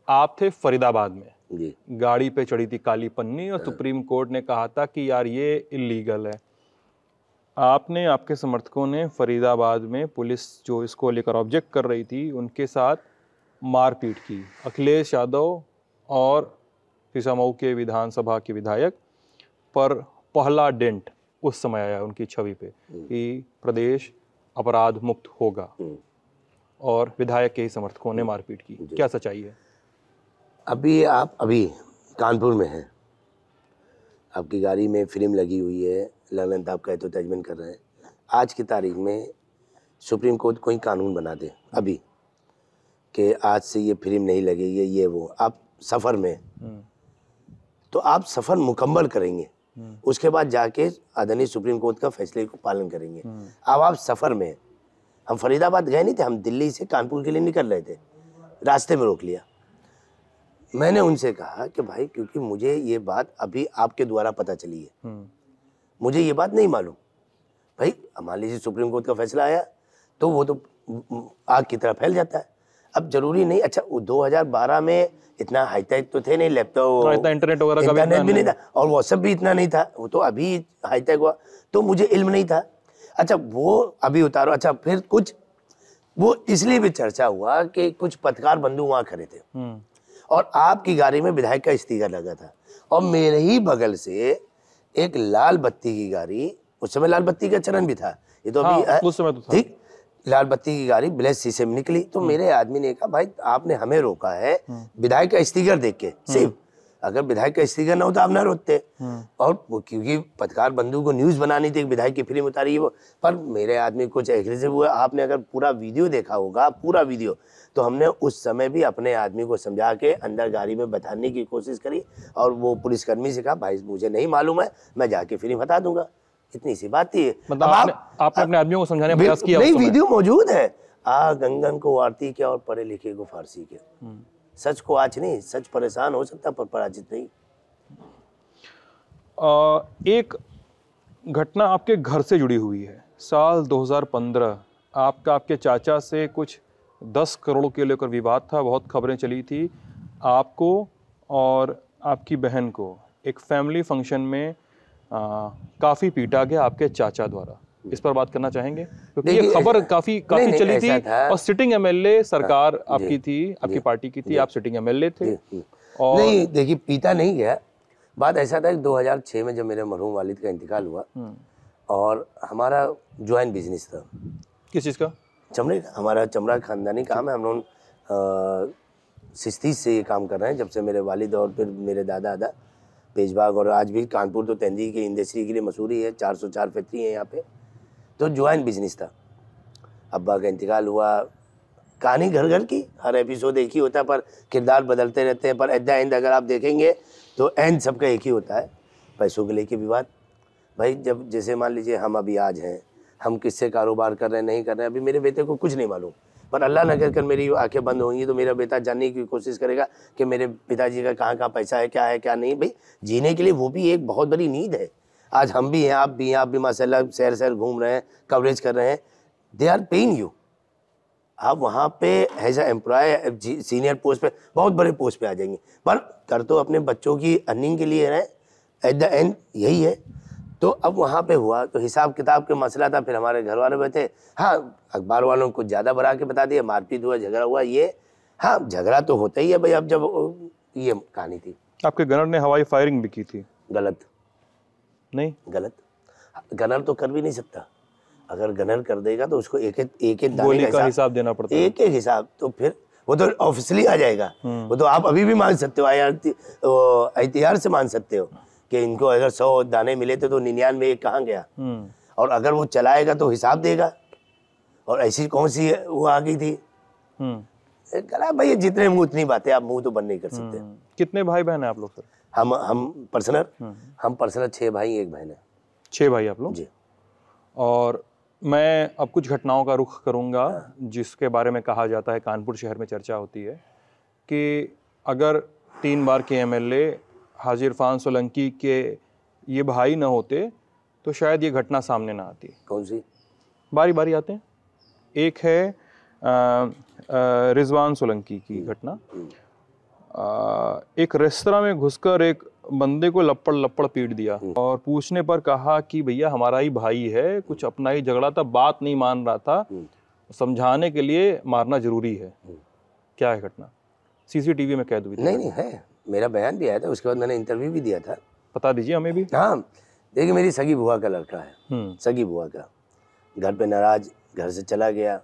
आप थे फरीदाबाद में गाड़ी पे चढ़ी थी काली पन्नी और हाँ। सुप्रीम कोर्ट ने कहा था कि यार ये इलीगल है आपने आपके समर्थकों ने फरीदाबाद में पुलिस जो इसको लेकर ऑब्जेक्ट कर रही थी उनके साथ मारपीट की अखिलेश यादव और फिसामऊ के विधानसभा के विधायक पर पहला डेंट उस समय आया उनकी छवि पे हम्म। कि प्रदेश अपराध मुक्त होगा हम्म। और विधायक के ही समर्थकों ने मारपीट की क्या सच्चाई है अभी आप अभी कानपुर में हैं आपकी गाड़ी में फिल्म लगी हुई है ललन आप का तो जजमेंट कर रहे हैं आज की तारीख में सुप्रीम कोर्ट कोई कानून बना दे अभी कि आज से ये फिल्म नहीं लगेगी ये ये वो आप सफ़र में हम्म। तो आप सफ़र मुकम्मल करेंगे हम्म। उसके बाद जाके आदरणीय सुप्रीम कोर्ट का फैसले को पालन करेंगे हम्म। अब आप सफ़र में हम फरीदाबाद गए नहीं थे हम दिल्ली से कानपुर के लिए निकल रहे थे रास्ते में रोक लिया मैंने उनसे कहा कि भाई क्योंकि मुझे ये बात अभी आपके द्वारा पता चली है मुझे ये बात नहीं मालूम भाई मान लीजिए सुप्रीम कोर्ट का फैसला आया तो वो तो आग की तरह फैल जाता है अब जरूरी नहीं अच्छा वो 2012 में इतना हाईटेक तो थे नहीं लैपटॉप तो इतना इंटरनेट वगैरह का भी नहीं था और व्हाट्सअप भी इतना नहीं था वो तो अभी हाईटेक हुआ तो मुझे इल्म नहीं था अच्छा वो अभी उतारो अच्छा फिर कुछ वो इसलिए भी चर्चा हुआ कि कुछ पत्रकार बंधु वहां खड़े थे हम्म। और आपकी गाड़ी में विधायक का इस्तीफा लगा था और मेरे ही बगल से एक लाल बत्ती की गाड़ी उस समय लाल बत्ती का चरण भी था ये तो हाँ, अभी उस समय तो ठीक लाल बत्ती की गाड़ी ब्लैक शीशे में निकली तो हम्म। मेरे आदमी ने कहा भाई आपने हमें रोका है हम्म। विधायक का स्टीकर देख के हम्म। सिर्फ अगर विधायक का स्टीकर ना हो तो आप ना रोकते और वो क्योंकि पत्रकार बंधु को न्यूज बनानी थी विधायक की फिल्म उतारी वो पर मेरे आदमी कुछ एग्रेसिव हुआ आपने अगर पूरा वीडियो देखा होगा पूरा वीडियो तो हमने उस समय भी अपने आदमी को समझा के अंदर गाड़ी में बताने की कोशिश करी और वो पुलिसकर्मी से कहा भाई मुझे नहीं मालूम है मैं जाके फिल्म बता दूंगा इतनी सी बात थी मतलब आप, आपने, आपने अपने आदमियों को समझाने प्रयास किया नहीं वीडियो मौजूद है आ गंगन को आरती के और पढ़े लिखे को फारसी के हम्म। सच को आज नहीं सच परेशान हो सकता पर पराजित नहीं आ, एक घटना आपके घर से जुड़ी हुई है साल 2015 आपका आपके चाचा से कुछ दस करोड़ के लेकर विवाद था बहुत खबरें चली थी आपको और आपकी बहन को एक फैमिली फंक्शन में काफ़ी पीटा गया आपके चाचा द्वारा इस पर बात करना चाहेंगे क्योंकि ये खबर काफी काफी चली थी और सिटिंग एमएलए सरकार हाँ, आपकी थी आपकी पार्टी की थी आप सिटिंग एमएलए थे और नहीं देखिए पीता नहीं गया बात ऐसा था कि 2006 में जब मेरे मरहूम वालिद का इंतकाल हुआ हम्म। और हमारा ज्वाइन बिजनेस था किस चीज़ का चमड़े हमारा चमड़ा खानदानी काम है हम लोग सिस्ती से ये काम कर रहे हैं जब से मेरे वालिद और फिर मेरे दादा दादा पेजबाग और आज भी कानपुर तो तहदी की इंडस्ट्री के लिए मशहूर ही है चार सौ चार फैक्ट्री है यहाँ पे तो ज्वाइन बिजनेस था अब्बा का इंतकाल हुआ कहानी घर घर की हर एपिसोड एक ही होता है पर किरदार बदलते रहते हैं पर एट द एंड अगर आप देखेंगे तो एंड सबका एक ही होता है पैसों के लेके विवाद भाई जब जैसे मान लीजिए हम अभी आज हैं हम किससे कारोबार कर रहे हैं नहीं कर रहे हैं अभी मेरे बेटे को कुछ नहीं मालूम पर अल्लाह न कर मेरी आंखें बंद होंगी तो मेरा बेटा जानने की कोशिश करेगा कि मेरे पिताजी का कहाँ कहाँ पैसा है क्या है क्या नहीं भाई जीने के लिए वो भी एक बहुत बड़ी नींद है आज हम भी हैं आप भी हैं आप भी माशाला सैर सैर घूम रहे हैं कवरेज कर रहे हैं दे आर पेइंग यू आप वहाँ पे as a employ senior post पे बहुत बड़े पोस्ट पे आ जाएंगे पर कर तो अपने बच्चों की अर्निंग के लिए रहें एट द एंड यही है तो अब वहाँ पे हुआ तो हिसाब किताब के मसला था फिर हमारे घर वाले बैठे हाँ अखबार वालों को ज़्यादा बढ़ा के बता दिया मारपीट हुआ झगड़ा हुआ ये हाँ झगड़ा तो होता ही है भाई अब जब ये कहानी थी आपके गनर ने हवाई फायरिंग भी की थी गलत नहीं गलत गनर तो कर भी नहीं सकता अगर गनर कर देगा तो उसको एक एक एक गोली का हिसाब देना पड़ता एक एक हिसाब तो फिर वो तो ऑफिशियली आ जाएगा हम्म। वो तो आप अभी भी मान सकते हो आई एहतियार से मान सकते हो कि इनको अगर सौ दाने मिले थे तो निन्यानवे एक कहाँ गया हम्म। और अगर वो चलाएगा तो हिसाब देगा और ऐसी कौन सी वो आ गई थी हम्म। कला भाई जितने मुंह उतनी बातें आप मुंह तो बंद नहीं कर सकते हम्म। कितने भाई बहन है आप लोग हम हम पर्सनल हम पर्सनल छः भाई एक बहन है छः भाई आप लोग जी और मैं अब कुछ घटनाओं का रुख करूंगा हाँ। जिसके बारे में कहा जाता है कानपुर शहर में चर्चा होती है कि अगर तीन बार के एमएलए हाजी इरफान सोलंकी के ये भाई ना होते तो शायद ये घटना सामने ना आती कौन सी बारी बारी आते हैं एक है रिजवान सोलंकी की हम्म। घटना हम्म। एक रेस्तरा में घुसकर एक बंदे को लपड़ लपड़ पीट दिया हम्म। और पूछने पर कहा कि भैया हमारा ही भाई है कुछ अपना ही झगड़ा था बात नहीं मान रहा था समझाने के लिए मारना जरूरी है क्या है घटना सीसीटीवी में कैद हुई नहीं नहीं है मेरा बयान भी आया था उसके बाद मैंने इंटरव्यू भी दिया था बता दीजिए हमें भी हाँ देखिए मेरी सगी बुआ का लड़का है हम्म। सगी बुआ का घर पे नाराज घर से चला गया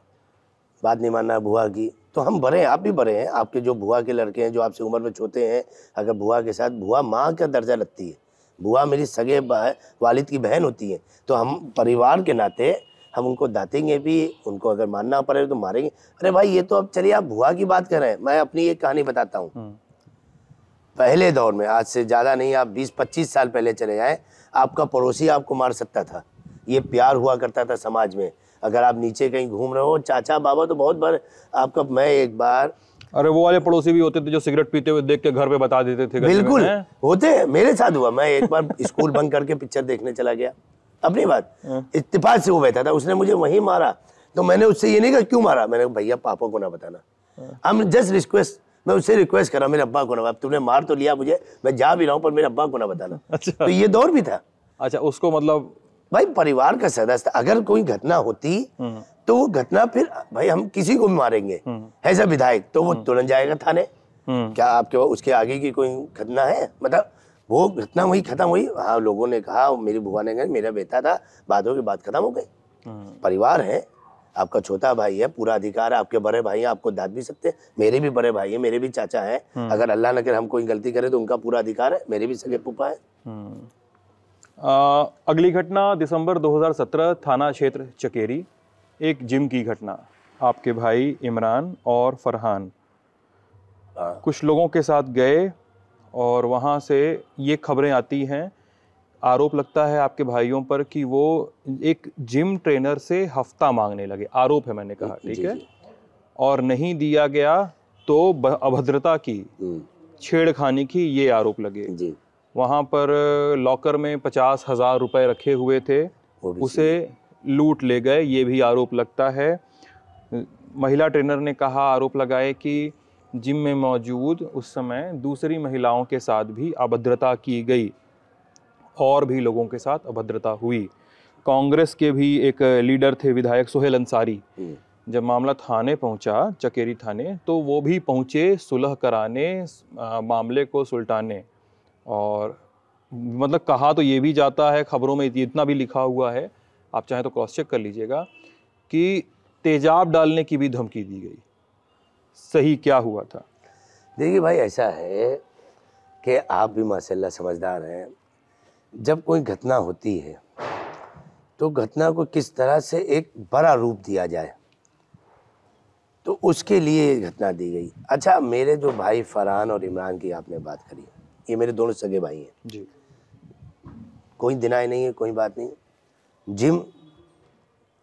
बात नहीं मानना बुआ की तो हम बड़े हैं आप भी बड़े हैं आपके जो बुआ के लड़के हैं जो आपसे उम्र में छोटे हैं अगर बुआ के साथ बुआ माँ का दर्जा लगती है बुआ मेरी सगे वालिद की बहन होती है तो हम परिवार के नाते हम उनको दातेंगे भी उनको अगर मानना पड़े तो मारेंगे अरे भाई ये तो अब चलिए आप बुआ की बात कर रहे हैं मैं अपनी एक कहानी बताता हूँ हम्म। पहले दौर में आज से ज़्यादा नहीं आप 20-25 साल पहले चले जाएं आपका पड़ोसी आपको मार सकता था ये प्यार हुआ करता था समाज में अगर आप नीचे कहीं घूम रहे हो चाचा बाबा तो बहुत बार आपका मैं एक बार अरे वो वाले पड़ोसी भी होते थे जो सिगरेट पीते हुए देख के घर पे बता देते थे बिल्कुल होते मेरे साथ हुआ मैं एक बार स्कूल बंद करके पिक्चर देखने चला गया अपनी बात हाँ। इतफाक से वो बैठा था उसने मुझे वहीं मारा तो मैंने उससे ये नहीं कहा क्यों मारा मैंने भैया पापा को ना बताना आई हाँ। एम जस्ट रिक्वेस्ट मैं उससे रिक्वेस्ट करा मेरे अब्बा को ना तुमने मार तो लिया मुझे मैं जा भी रहा हूँ पर मेरे अब्बा को ना बताना अच्छा तो ये दौर भी था अच्छा उसको मतलब भाई परिवार का सदस्य था अगर कोई घटना होती हम्म। तो वो घटना फिर भाई हम किसी को भी मारेंगे ऐसा हम्म। विधायक तो वो हम्म। तुरंत जाएगा थाने क्या आपके उसके आगे की कोई घटना है मतलब वो घटना वही खत्म हुई हाँ लोगों ने कहा मेरी बुआ ने कहा मेरा बेटा था बातों की बात खत्म हो गई परिवार है आपका छोटा भाई है पूरा अधिकार है आपके बड़े भाई हैं आपको दाद भी सकते हैं मेरे भी बड़े भाई हैं मेरे भी चाचा हैं हम्म। अगर अल्लाह न करे हम कोई गलती करें तो उनका पूरा अधिकार है मेरे भी सगे पुपा है हम्म। आ, अगली घटना दिसंबर 2017 थाना क्षेत्र चकेरी एक जिम की घटना आपके भाई इमरान और फरहान हाँ। कुछ लोगों के साथ गए और वहाँ से ये खबरें आती हैं आरोप लगता है आपके भाइयों पर कि वो एक जिम ट्रेनर से हफ्ता मांगने लगे आरोप है मैंने कहा ठीक है और नहीं दिया गया तो अभद्रता की हम्म। छेड़खानी की ये आरोप लगे वहाँ पर लॉकर में पचास हजार रुपये रखे हुए थे उसे लूट ले गए ये भी आरोप लगता है महिला ट्रेनर ने कहा आरोप लगाए कि जिम में मौजूद उस समय दूसरी महिलाओं के साथ भी अभद्रता की गई और भी लोगों के साथ अभद्रता हुई कांग्रेस के भी एक लीडर थे विधायक सोहेल अंसारी हम्म। जब मामला थाने पहुंचा चकेरी थाने तो वो भी पहुंचे सुलह कराने आ, मामले को सुलटाने और मतलब कहा तो ये भी जाता है खबरों में इतना भी लिखा हुआ है आप चाहें तो क्रॉस चेक कर लीजिएगा कि तेजाब डालने की भी धमकी दी गई सही क्या हुआ था देखिए भाई ऐसा है कि आप भी माशाल्लाह समझदार हैं जब कोई घटना होती है तो घटना को किस तरह से एक बड़ा रूप दिया जाए तो उसके लिए घटना दी गई अच्छा मेरे जो भाई फरहान और इमरान की आपने बात करी ये मेरे दोनों सगे भाई हैं जी कोई दिनाई नहीं है कोई बात नहीं जिम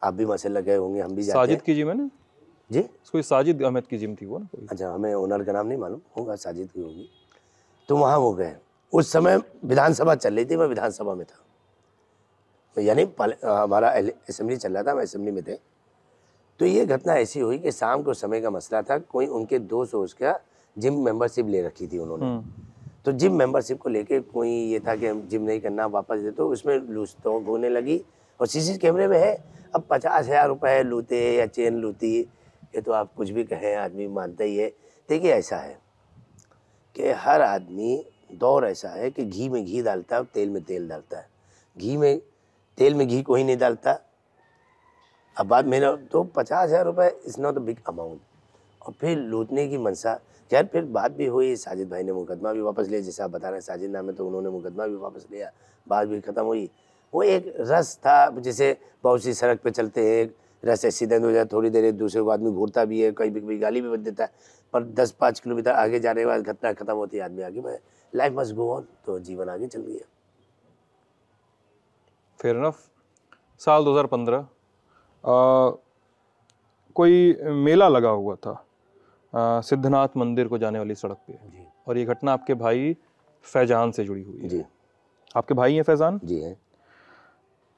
आप भी मसल गए होंगे हम भी साजिद की जिम है ना जी कोई साजिद अहमद की जिम थी वो ना अच्छा हमें ओनर का नाम नहीं मालूम होगा साजिद की होगी तो वहाँ वो गए उस समय विधानसभा चल रही थी मैं विधानसभा में था तो यानी हमारा असेंबली चल रहा था मैं असेंबली में थे तो ये घटना ऐसी हुई कि शाम को समय का मसला था कोई उनके दोस्त उसका जिम मेंबरशिप ले रखी थी उन्होंने हम्म। तो जिम मेंबरशिप को लेके कोई ये था कि हम जिम नहीं करना वापस दे तो उसमें तो होने लगी और सी कैमरे में है अब पचास हज़ार रुपये लूते या चेन लूती ये तो आप कुछ भी कहें आदमी मानता ही है देखिए ऐसा है कि हर आदमी दौर ऐसा है कि घी में घी डालता है और तेल में तेल डालता है घी में तेल में घी को ही नहीं डालता अब बात मेरा तो पचास हज़ार रुपये is not a big amount और फिर लूटने की मनसा खैर फिर बात भी हुई साजिद भाई ने मुकदमा भी वापस लिया जैसा आप बता रहे हैं साजिद नाम है तो उन्होंने मुकदमा भी वापस लिया बात भी ख़त्म हुई वो एक रस था जैसे बहुत सी सड़क पर चलते हैं रस एक्सीडेंट हो जाए थोड़ी देर दूसरे को आदमी घूरता भी है कहीं भी कभी गाली भी बच देता है पर दस पाँच किलोमीटर आगे जाने के बाद घटना खत्म होती है आदमी आगे मैं लाइफ मस्ट गो ऑन तो जीवन आगे चल गया फिर न साल 2015 आ, कोई मेला लगा हुआ था सिद्धनाथ मंदिर को जाने वाली सड़क पे जी। और ये घटना आपके भाई फैजान से जुड़ी हुई है जी आपके भाई हैं फैजान जी हैं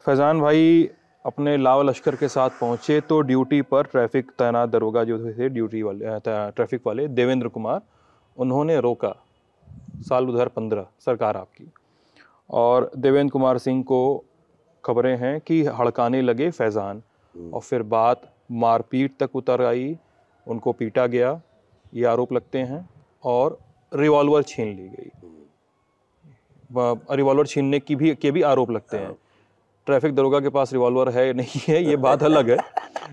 फैजान भाई अपने लाव लश्कर के साथ पहुंचे तो ड्यूटी पर ट्रैफिक तैनात दरोगा जो थे ड्यूटी वाले ट्रैफिक वाले देवेंद्र कुमार उन्होंने रोका साल दो हजार पंद्रह सरकार आपकी और देवेंद्र कुमार सिंह को खबरें हैं कि हड़काने लगे फैज़ान हम्म। और फिर बात मारपीट तक उतर आई उनको पीटा गया ये आरोप लगते हैं और रिवॉल्वर छीन ली गई हम्म। रिवॉल्वर छीनने की भी के भी आरोप लगते हैं हाँ। ट्रैफिक दरोगा के पास रिवॉल्वर है नहीं है ये बात अलग है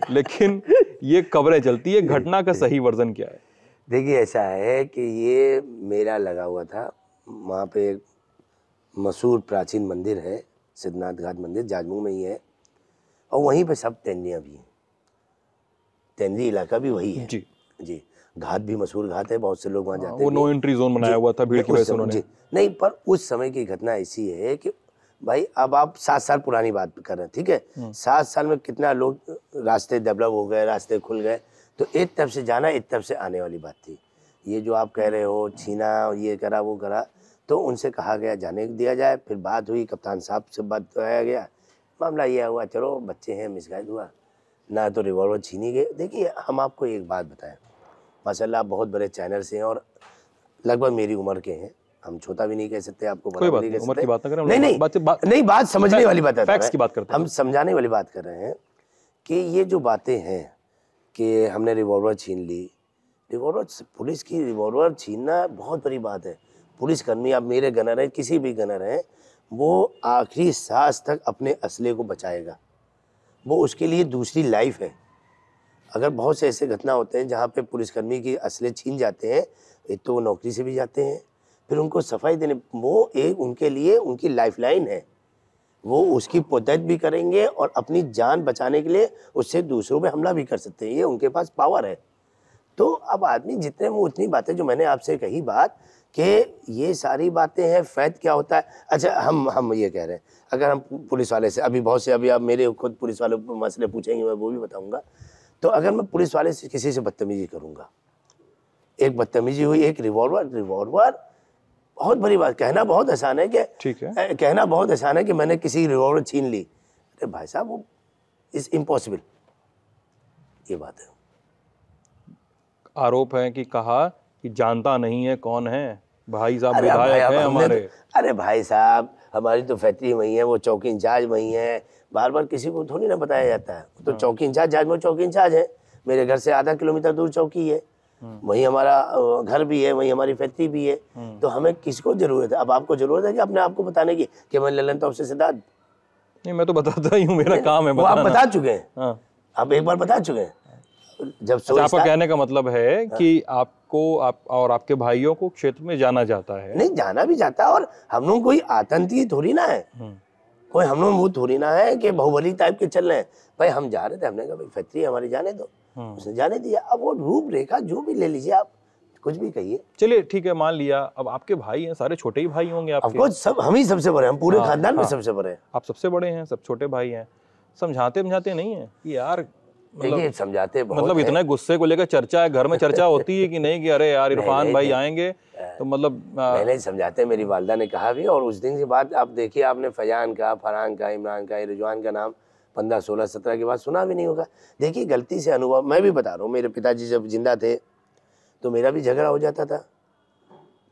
लेकिन ये खबरें चलती है घटना का सही वर्जन क्या है देखिए ऐसा है कि ये मेला लगा हुआ था वहाँ पे एक मशहूर प्राचीन मंदिर है सिद्धनाथ घाट मंदिर जाजमू में ही है और वहीं पे सब तेंदियाँ भी हैं तेंदी इलाका भी वही है जी जी घाट भी मशहूर घाट है बहुत से लोग वहाँ हाँ, जाते हैं वो नो एंट्री जोन बनाया हुआ था भीड़ की वजह से उन्होंने नहीं पर उस समय की घटना ऐसी है कि भाई अब आप सात साल पुरानी बात कर रहे हैं ठीक है हम्म। सात साल में कितना लोग रास्ते डेवलप हो गए रास्ते खुल गए तो एक तरफ से जाना एक तरफ से आने वाली बात थी ये जो आप कह रहे हो छीना ये करा वो करा तो उनसे कहा गया जाने दिया जाए फिर बात हुई कप्तान साहब से बात कराया गया मामला यह हुआ चलो बच्चे हैं मिसगाइड हुआ ना तो रिवॉल्वर छीनी गए देखिए हम आपको एक बात बताएं माशा आप बहुत बड़े चैनल से हैं और लगभग मेरी उम्र के हैं हम छोटा भी नहीं कह सकते आपको कोई बात नहीं, नहीं, की बात नहीं नहीं नहीं बात, बात, नहीं बात समझने वाली बात है की बात करते हम समझाने वाली बात कर रहे हैं कि ये जो बातें हैं कि हमने रिवॉल्वर छीन ली रिवॉल्वर पुलिस की रिवॉल्वर छीनना बहुत बड़ी बात है पुलिसकर्मी आप मेरे गनर हैं किसी भी गनर हैं वो आखिरी सांस तक अपने असले को बचाएगा वो उसके लिए दूसरी लाइफ है अगर बहुत से ऐसे घटना होते हैं जहाँ पे पुलिसकर्मी के असले छीन जाते हैं एक तो वो नौकरी से भी जाते हैं फिर उनको सफाई देने वो एक उनके लिए उनकी लाइफलाइन है वो उसकी पोतैत भी करेंगे और अपनी जान बचाने के लिए उससे दूसरों पे हमला भी कर सकते हैं ये उनके पास पावर है तो अब आदमी जितने वो उतनी बातें जो मैंने आपसे कही बात कि ये सारी बातें हैं फैद क्या होता है अच्छा हम हम ये कह रहे हैं अगर हम पुलिस वाले से अभी बहुत से अभी आप मेरे खुद पुलिस वाले मसले पूछेंगे मैं वो भी बताऊँगा तो अगर मैं पुलिस वाले से किसी से बदतमीजी करूँगा एक बदतमीजी हुई एक रिवॉल्वर रिवॉल्वर बहुत बड़ी बात कहना बहुत आसान है कि ठीक है ए, कहना बहुत आसान है कि मैंने किसी की रिवॉल्वर छीन ली अरे भाई साहब वो इज इम्पॉसिबल ये बात है आरोप है कि कहा कि जानता नहीं है कौन है भाई साहब विधायक है हमारे तो, अरे भाई साहब हमारी तो फैक्ट्री वही है वो चौकी इंचार्ज वही है बार बार किसी को थोड़ी ना बताया जाता है तो हाँ। चौकी इंचार्ज जाज में चौकी इंचार्ज है मेरे घर से आधा किलोमीटर दूर चौकी है वही हमारा घर भी है वही हमारी फैक्ट्री भी है हम्म। तो हमें किसको जरूरत है अब आपको जरूरत है कि अपने आप को बताने की कि मैं ललन तो आपसे सिद्धार्थ नहीं मैं तो बताता ही हूँ मेरा काम है वो आप बता चुके हैं हाँ। आप एक बार बता चुके हैं जब अच्छा, आपका कहने का मतलब है हाँ। कि आपको आप और आपके भाइयों को क्षेत्र में जाना जाता है नहीं जाना भी जाता है और हम लोग कोई आतंकी थोड़ी ना है हम्म। कोई हम लोग वो थोड़ी ना है कि बहुबली टाइप के चल रहे हैं भाई हम जा रहे थे हमने कहा भाई फैक्ट्री हमारी जाने दो तो। हाँ। उसने जाने दिया अब वो रूप रेखा जो भी ले लीजिए आप कुछ भी कहिए चलिए ठीक है मान लिया अब आपके भाई हैं सारे छोटे ही भाई होंगे आपके सब हम ही सबसे बड़े हैं पूरे हाँ, खानदान में हाँ। सबसे बड़े हैं आप सबसे बड़े हैं सब छोटे भाई हैं समझाते समझाते नहीं है कि यार मतलब समझाते मतलब इतना गुस्से को लेकर चर्चा है घर में चर्चा होती है कि नहीं कि अरे यार [laughs] इरफान भाई आएंगे तो मतलब पहले समझाते मेरी वालदा ने कहा भी और उस दिन के बाद आप देखिए आपने फजान का फरहान का इमरान का रिजवान का नाम पंद्रह सोलह सत्रह के बाद सुना भी नहीं होगा देखिए गलती से अनुभव मैं भी बता रहा हूँ मेरे पिताजी जब जिंदा थे तो मेरा भी झगड़ा हो जाता था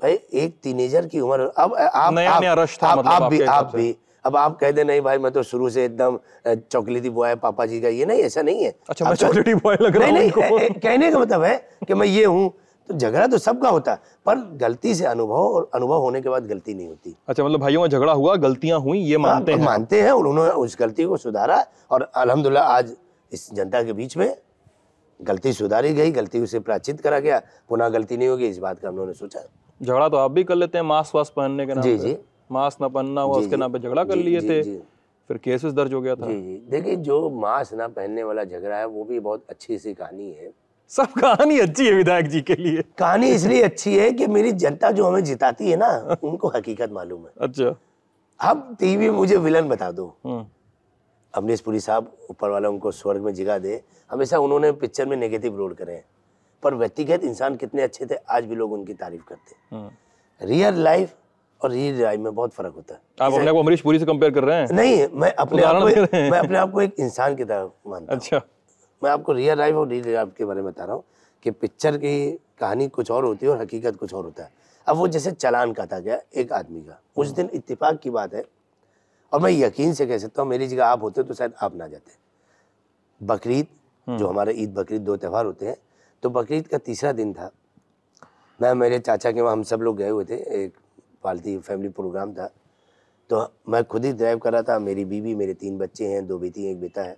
भाई एक टीनेजर की उम्र अब आप नया आप, नया रश था आप, मतलब आप भी आप भी अब आप कह दे नहीं भाई मैं तो शुरू से एकदम चॉकलेटी बॉय पापा जी का ये नहीं ऐसा नहीं है अच्छा मैं चॉकलेटी बॉय तो लग रहा हूँ नहीं, नहीं कहने का मतलब है कि मैं ये हूँ तो झगड़ा तो सबका होता है पर गलती से अनुभव और अनुभव होने के बाद गलती नहीं होती अच्छा मतलब भाइयों में झगड़ा हुआ गलतियां हुई ये हाँ, मानते हैं मानते हैं और उन्होंने उस गलती को सुधारा और अलहमदुल्ला आज इस जनता के बीच में गलती सुधारी गई गलती उसे प्राचित करा गया पुनः गलती नहीं होगी इस बात का उन्होंने सोचा झगड़ा तो आप भी कर लेते हैं मास्क वास्क पहनने के नाम जी जी मास्क ना पहनना हुआ उसके नाम पे झगड़ा कर लिए थे फिर केसेस दर्ज हो गया था जी जी देखिए जो मास्क ना पहनने वाला झगड़ा है वो भी बहुत अच्छी सी कहानी है सब कहानी अच्छी है विधायक जी के लिए कहानी इसलिए अच्छी है कि मेरी जनता जो हमें जिताती है ना उनको हकीकत मालूम है अच्छा अब टीवी मुझे विलन बता दो हम्म। अमरीश पुरी साहब ऊपर वाला उनको स्वर्ग में जिगा दे हमेशा उन्होंने पिक्चर में नेगेटिव रोल करे हैं पर व्यक्तिगत इंसान कितने अच्छे थे आज भी लोग उनकी तारीफ करते रियल लाइफ हम्म। और रियल लाइफ में बहुत फर्क होता है आप अपने को अमरीश पुरी से कंपेयर कर रहे हैं नहीं मैं अपने आप को मैं अपने आप को एक इंसान की तरह मानता अच्छा मैं आपको रियल लाइफ और रियल लाइफ के बारे में बता रहा हूँ कि पिक्चर की कहानी कुछ और होती है और हकीकत कुछ और होता है अब वो जैसे चलान काटा गया एक आदमी का उस दिन इतफाक़ की बात है और मैं यकीन से कह सकता हूँ मेरी जगह आप होते तो शायद आप ना जाते बकरीद हम्म। जो हमारे ईद बकरीद दो त्यौहार होते हैं तो बकरीद का तीसरा दिन था मैं मेरे चाचा के वहाँ हम सब लोग गए हुए थे एक पालती फैमिली प्रोग्राम था तो मैं खुद ही ड्राइव कर रहा था मेरी बीवी मेरे तीन बच्चे हैं दो बेटी एक बेटा है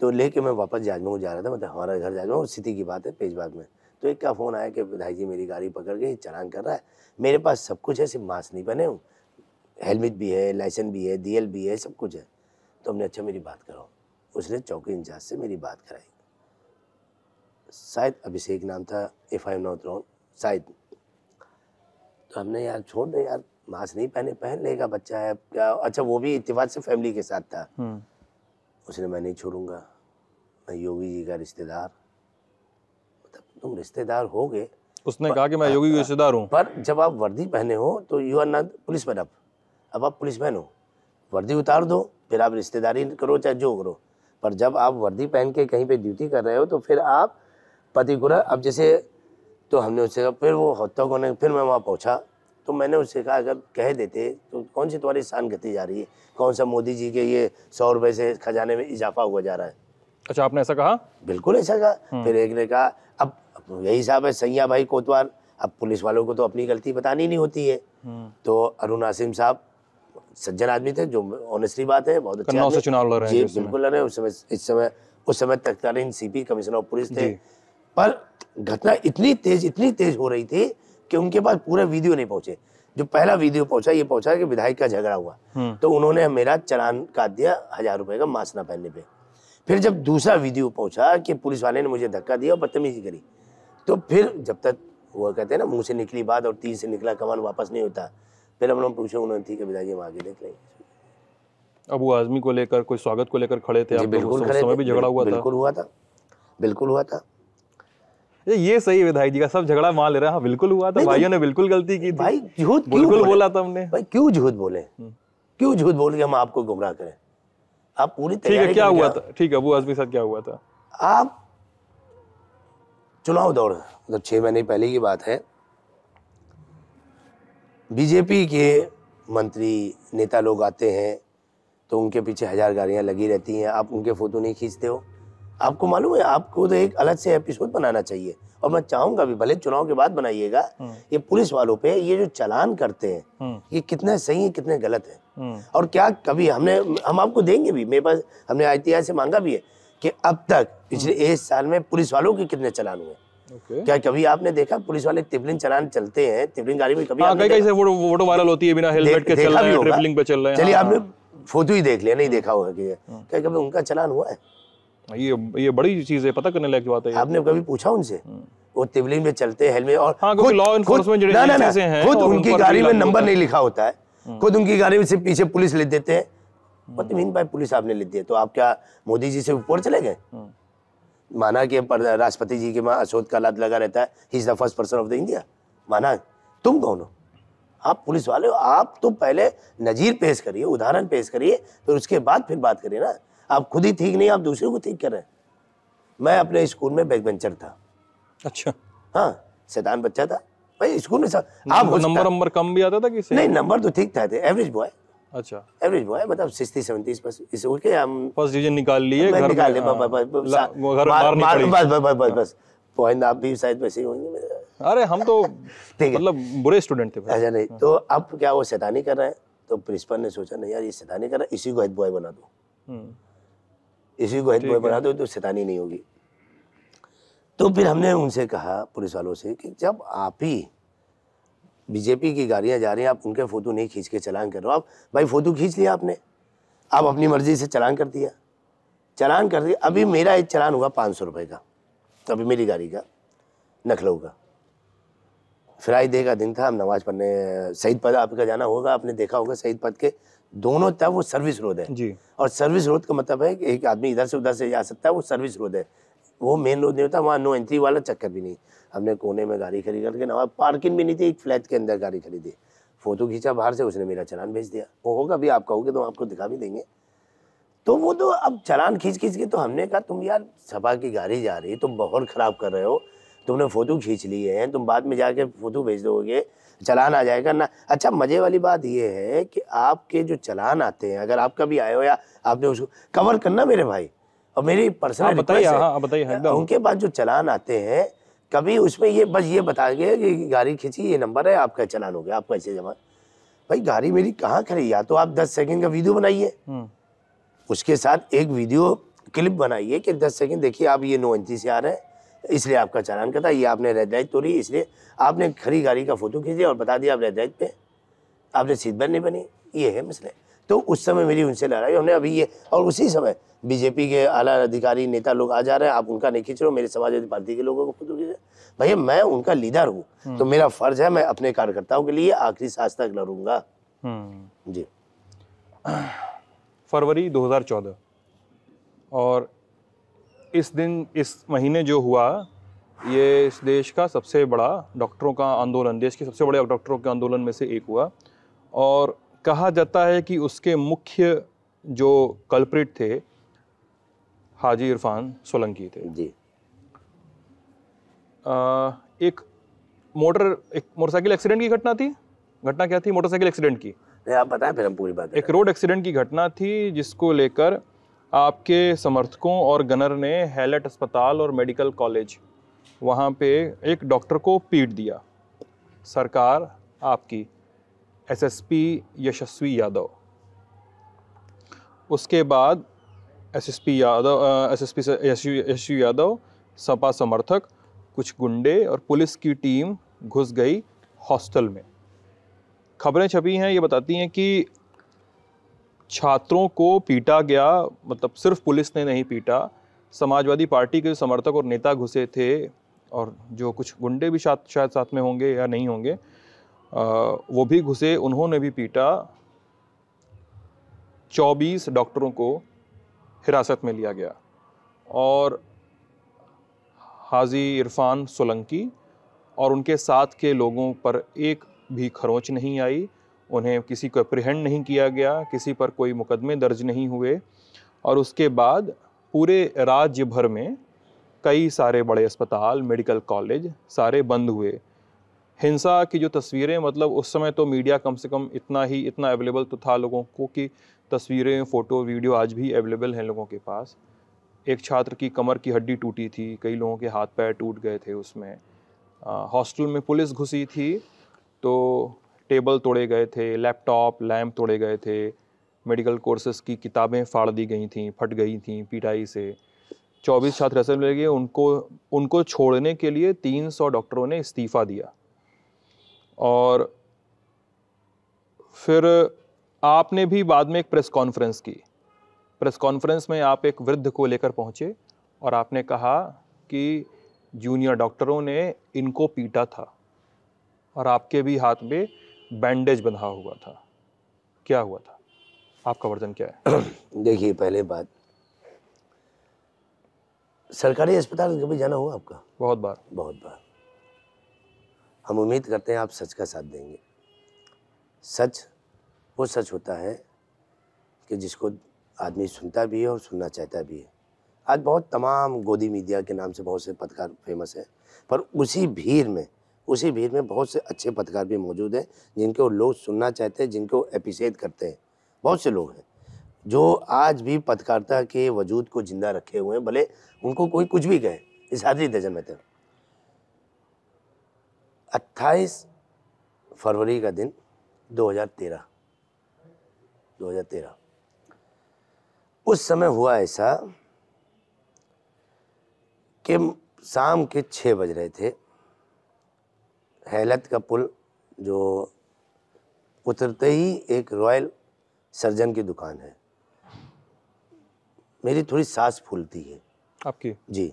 तो ले मैं वापस जाजमऊ जा रहा था मतलब हमारा घर जाजमऊ सिटी की बात है पेजबाग में तो एक का फ़ोन आया कि भाई जी मेरी गाड़ी पकड़ के चलान कर रहा है मेरे पास सब कुछ है सिर्फ मास्क नहीं पहने हूँ हेलमेट भी है लाइसेंस भी है डी भी है सब कुछ है तो हमने अच्छा मेरी बात कराओ उसने चौकी इंचार्ज से मेरी बात कराई शायद अभिषेक नाम था if I am not wrong शायद तो हमने यार छोड़ दे यार मास्क नहीं पहने पहन लेगा बच्चा है क्या अच्छा वो भी इतफाक से फैमिली के साथ था हम्म। उसने मैं नहीं छोड़ूंगा मैं योगी जी का रिश्तेदार मतलब तुम रिश्तेदार हो गए उसने कहा कि मैं योगी रिश्तेदार हूँ पर जब आप वर्दी पहने हो तो you are not police man अब अब आप पुलिस मैन हो वर्दी उतार दो फिर आप रिश्तेदारी करो चाहे जो करो पर जब आप वर्दी पहन के कहीं पे ड्यूटी कर रहे हो तो फिर आप पति अब जैसे तो हमने उससे फिर वो हत्या होने फिर मैं वहाँ पहुँचा तो मैंने उससे कहा अगर कह देते तो कौन सी तुम्हारी शान गति जा रही है कौन सा मोदी जी के ये सौ रुपए से खजाने में इजाफा हुआ जा रहा है अच्छा आपने ऐसा कहा बिल्कुल ऐसा कहा हम्म। फिर एक ने कहा अब यही साहब है सैया भाई कोतवाल अब पुलिस वालों को तो अपनी गलती बतानी नहीं होती है हम्म। तो अरुण आसिम साहब सज्जन आदमी थे जो ऑनेस्टली बात है बहुत अच्छा चुनाव लड़ रहे हैं जी बिल्कुल लड़े उस समय इस समय उस समय तत्कालीन सीपी कमिश्नर ऑफ पुलिस थे पर घटना इतनी तेज इतनी तेज हो रही थी कि उनके पास पूरा वीडियो नहीं पहुंचे जो पहला वीडियो पहुंचा ये पहुंचा कि विधायक का झगड़ा हुआ हम्म। तो उन्होंने मेरा चलान काट दिया हजार रुपए का मास्क ना पहनने पे फिर जब दूसरा वीडियो पहुंचा कि पुलिस वाले ने मुझे धक्का दिया और बदतमीजी करी तो फिर जब तक वो कहते हैं ना मुंह से निकली बात और तीर से निकला कमान वापस नहीं होता फिर हम लोग पूछे उन्होंने ठीक है विधायक हम आगे देख लेंगे वो आदमी को लेकर कोई स्वागत को लेकर खड़े थे बिल्कुल खड़े समय बिल्कुल हुआ था बिल्कुल हुआ था ये सही विधायक जी का सब झगड़ा मान ले रहे हैं हाँ, बिल्कुल हुआ था तो भाइयों ने बिल्कुल गलती की भाई झूठ बिल्कुल बोला था हमने भाई क्यों झूठ बोले हम्म। क्यों झूठ बोल के हम आपको गुमराह करें आप पूरी ठीक है क्या हुआ था ठीक है अबू आजमी साथ क्या हुआ था आप चुनाव दौड़ मतलब छह महीने पहले की बात है बीजेपी के मंत्री नेता लोग आते हैं तो उनके पीछे हज़ार गाड़ियां लगी रहती हैं आप उनके फ़ोटो नहीं खींचते हो आपको मालूम है आपको तो एक अलग से एपिसोड बनाना चाहिए और मैं चाहूंगा भी भले चुनाव के बाद बनाइएगा हम्म। ये पुलिस वालों पे ये जो चलान करते हैं हम्म। ये कितने सही है कितने गलत है हम्म। और क्या कभी हमने हम आपको देंगे भी मेरे पास हमने आई से मांगा भी है कि अब तक पिछले एक साल में पुलिस वालों के कितने चलान हुए Okay. क्या कभी आपने देखा पुलिस वाले तिपलिन चलान चलते हैं तिपलिन गाड़ी में कभी हाँ, कई कई से फोटो वायरल होती है बिना हेलमेट के चल रहे हैं पे चल रहे हैं चलिए हाँ, आपने हाँ। फोटो ही देख लिया नहीं देखा होगा कि कभी उनका चलान हुआ है ये ये बड़ी चीज है पता करने लायक बात है आपने कभी पूछा उनसे हम्म। वो तिवली में चलते हेलमेट और हाँ, खुद लॉ एनफोर्समेंट ना, ना, ना, हैं तो हम्म। खुद उनकी गाड़ी में नंबर नहीं लिखा होता है खुद उनकी गाड़ी में से पीछे पुलिस ले देते हैं बदमीन हम्म। भाई पुलिस आपने ले दिया तो आप क्या मोदी जी से ऊपर चले गए माना कि राष्ट्रपति जी के वहाँ अशोध का लाद लगा रहता है he is the first person of the India माना तुम कौन हो आप पुलिस वाले हो आप तो पहले नज़ीर पेश करिए उदाहरण पेश करिए फिर उसके बाद फिर बात करिए ना आप खुद ही ठीक नहीं आप दूसरे को ठीक कर रहे हैं मैं अपने स्कूल में बैक बेंचर था अच्छा हाँ शैतान बच्चा था भाई स्कूल में आप नंबर नंबर कम भी आता था किसी नहीं नंबर तो ठीक था एवरेज बॉय अच्छा एवरेज बॉय मतलब सिक्सटी सेवेंटी बस इस के हम फर्स्ट डिवीजन निकाल लिए घर निकाल लिए हाँ। बस बस बस बस बस पॉइंट आप भी शायद वैसे ही होंगे अरे हम तो [laughs] मतलब बुरे स्टूडेंट थे अच्छा नहीं हाँ। तो अब क्या वो शैतानी कर रहे हैं तो प्रिंसिपल ने सोचा नहीं यार ये शैतानी कर रहा है इसी को हेड बॉय बना दो हम्म। इसी को हेल्प बना दो तो शैतानी नहीं होगी तो फिर हमने उनसे कहा पुलिस वालों से कि जब आप ही बीजेपी की गाड़ियाँ जा रही हैं आप उनके फ़ोटो नहीं खींच के चलान कर रहे हो आप भाई फ़ोटो खींच लिया आपने आप अपनी मर्ज़ी से चलान कर दिया चलान कर दिया अभी मेरा एक चलान हुआ पाँच सौ रुपये का तो अभी मेरी गाड़ी का नखलऊ का फ्राइडे का दिन था हम नमाज़ पढ़ने सईद पद आपका जाना होगा आपने देखा होगा सईद पद के दोनों तब वो सर्विस रोड है जी और सर्विस रोड का मतलब है कि एक आदमी इधर से उधर से जा सकता है वो सर्विस रोड है वो मेन रोड नहीं होता वहाँ नो एंट्री वाला चक्कर भी नहीं हमने कोने में गाड़ी खड़ी करके ना पार्किंग भी नहीं थी एक फ्लैट के अंदर गाड़ी खड़ी थी फोटो खींचा बाहर से उसने मेरा चलान भेज दिया वो होगा अभी आप कहोगे तो आपको दिखा भी देंगे तो वो तो अब चलान खींच खींच के तो हमने कहा तुम यार सभा की गाड़ी जा रही है तुम बहुत ख़राब कर रहे हो तुमने फ़ोटो खींच लिए हैं तुम बाद में जाके फ़ोटो भेज दोगे चलान आ जाएगा ना अच्छा मज़े वाली बात यह है कि आपके जो चलान आते हैं अगर आपका भी आया हो या आपने उसको कवर करना मेरे भाई और मेरी पर्सनल हाँ, बताइए हाँ, हाँ बताइए उनके पास जो चलान आते हैं कभी उसमें ये बस ये बता गया कि गाड़ी खींची ये नंबर है आपका चलान हो गया आप कैसे जमा भाई गाड़ी मेरी कहाँ खड़ी या तो आप दस सेकंड का वीडियो बनाइए हम्म। उसके साथ एक वीडियो क्लिप बनाइए कि दस सेकंड देखिए आप ये नौ इंची से आ रहे हैं इसलिए आपका चालान कटा ये आपने रहदायत तोड़ी इसलिए आपने खड़ी गाड़ी का फ़ोटो खींचे और बता दिया आप रहदायत पे आपने सीधबर नहीं बनी ये है मसले तो उस समय मेरी उनसे लड़ाई हमने अभी ये और उसी समय बीजेपी के आला अधिकारी नेता लोग आ जा रहे हैं आप उनका नहीं खींच रहे हो मेरे समाजवादी पार्टी के लोगों को फोटो खींच भैया मैं उनका लीडर हूँ हम्म। तो मेरा फर्ज है मैं अपने कार्यकर्ताओं के लिए आखिरी सांस तक लड़ूंगा हम्म। जी फरवरी 2014 और इस दिन इस महीने जो हुआ ये इस देश का सबसे बड़ा डॉक्टरों का आंदोलन देश के सबसे बड़े डॉक्टरों के आंदोलन में से एक हुआ और कहा जाता है कि उसके मुख्य जो कल्प्रिट थे हाजी इरफान सोलंकी थे जी आ, एक मोटर एक मोटरसाइकिल एक्सीडेंट की घटना थी घटना क्या थी मोटरसाइकिल एक्सीडेंट की आप बताएं फिर हम पूरी बात एक रोड एक्सीडेंट की घटना थी जिसको लेकर आपके समर्थकों और गनर ने हैलेट अस्पताल और मेडिकल कॉलेज वहाँ पे एक डॉक्टर को पीट दिया सरकार आपकी एसएसपी यशस्वी यादव उसके बाद एसएसपी यादव एसएसपी यशस्वी यादव सपा समर्थक कुछ गुंडे और पुलिस की टीम घुस गई हॉस्टल में खबरें छपी हैं ये बताती हैं कि छात्रों को पीटा गया मतलब सिर्फ पुलिस ने नहीं पीटा समाजवादी पार्टी के समर्थक और नेता घुसे थे और जो कुछ गुंडे भी शायद साथ में होंगे या नहीं होंगे आ, वो भी घुसे उन्होंने भी पीटा 24 डॉक्टरों को हिरासत में लिया गया और हाजी इरफान सोलंकी और उनके साथ के लोगों पर एक भी खरोंच नहीं आई उन्हें किसी को अप्रिहेंड नहीं किया गया किसी पर कोई मुकदमे दर्ज नहीं हुए और उसके बाद पूरे राज्य भर में कई सारे बड़े अस्पताल मेडिकल कॉलेज सारे बंद हुए हिंसा की जो तस्वीरें मतलब उस समय तो मीडिया कम से कम इतना ही इतना अवेलेबल तो था लोगों को कि तस्वीरें फ़ोटो वीडियो आज भी अवेलेबल हैं लोगों के पास एक छात्र की कमर की हड्डी टूटी थी कई लोगों के हाथ पैर टूट गए थे उसमें हॉस्टल में पुलिस घुसी थी तो टेबल तोड़े गए थे लैपटॉप लैम्प तोड़े गए थे मेडिकल कोर्सेज की किताबें फाड़ दी गई थी फट गई थी पिटाई से चौबीस छात्र ऐसे मिले गए उनको उनको छोड़ने के लिए तीन सौ डॉक्टरों ने इस्तीफ़ा दिया और फिर आपने भी बाद में एक प्रेस कॉन्फ्रेंस की प्रेस कॉन्फ्रेंस में आप एक वृद्ध को लेकर पहुँचे और आपने कहा कि जूनियर डॉक्टरों ने इनको पीटा था और आपके भी हाथ में बैंडेज बंधा हुआ था क्या हुआ था आपका वर्जन क्या है [clears throat] देखिए पहले बात सरकारी अस्पताल कभी जाना हुआ आपका बहुत बार बहुत बार हम उम्मीद करते हैं आप सच का साथ देंगे सच वो सच होता है कि जिसको आदमी सुनता भी है और सुनना चाहता भी है आज बहुत तमाम गोदी मीडिया के नाम से बहुत से पत्रकार फेमस हैं पर उसी भीड़ में उसी भीड़ में बहुत से अच्छे पत्रकार भी मौजूद हैं जिनको लोग सुनना चाहते हैं जिनको अप्रिसिएट करते हैं बहुत से लोग हैं जो आज भी पत्रकारिता के वजूद को जिंदा रखे हुए हैं भले उनको कोई कुछ भी कहे इस हादरी दर्जन में अट्ठाईस फरवरी का दिन 2013 2013 उस समय हुआ ऐसा कि शाम के छः बज रहे थे हैलत का पुल जो उतरते ही एक रॉयल सर्जन की दुकान है मेरी थोड़ी सांस फूलती है आपकी जी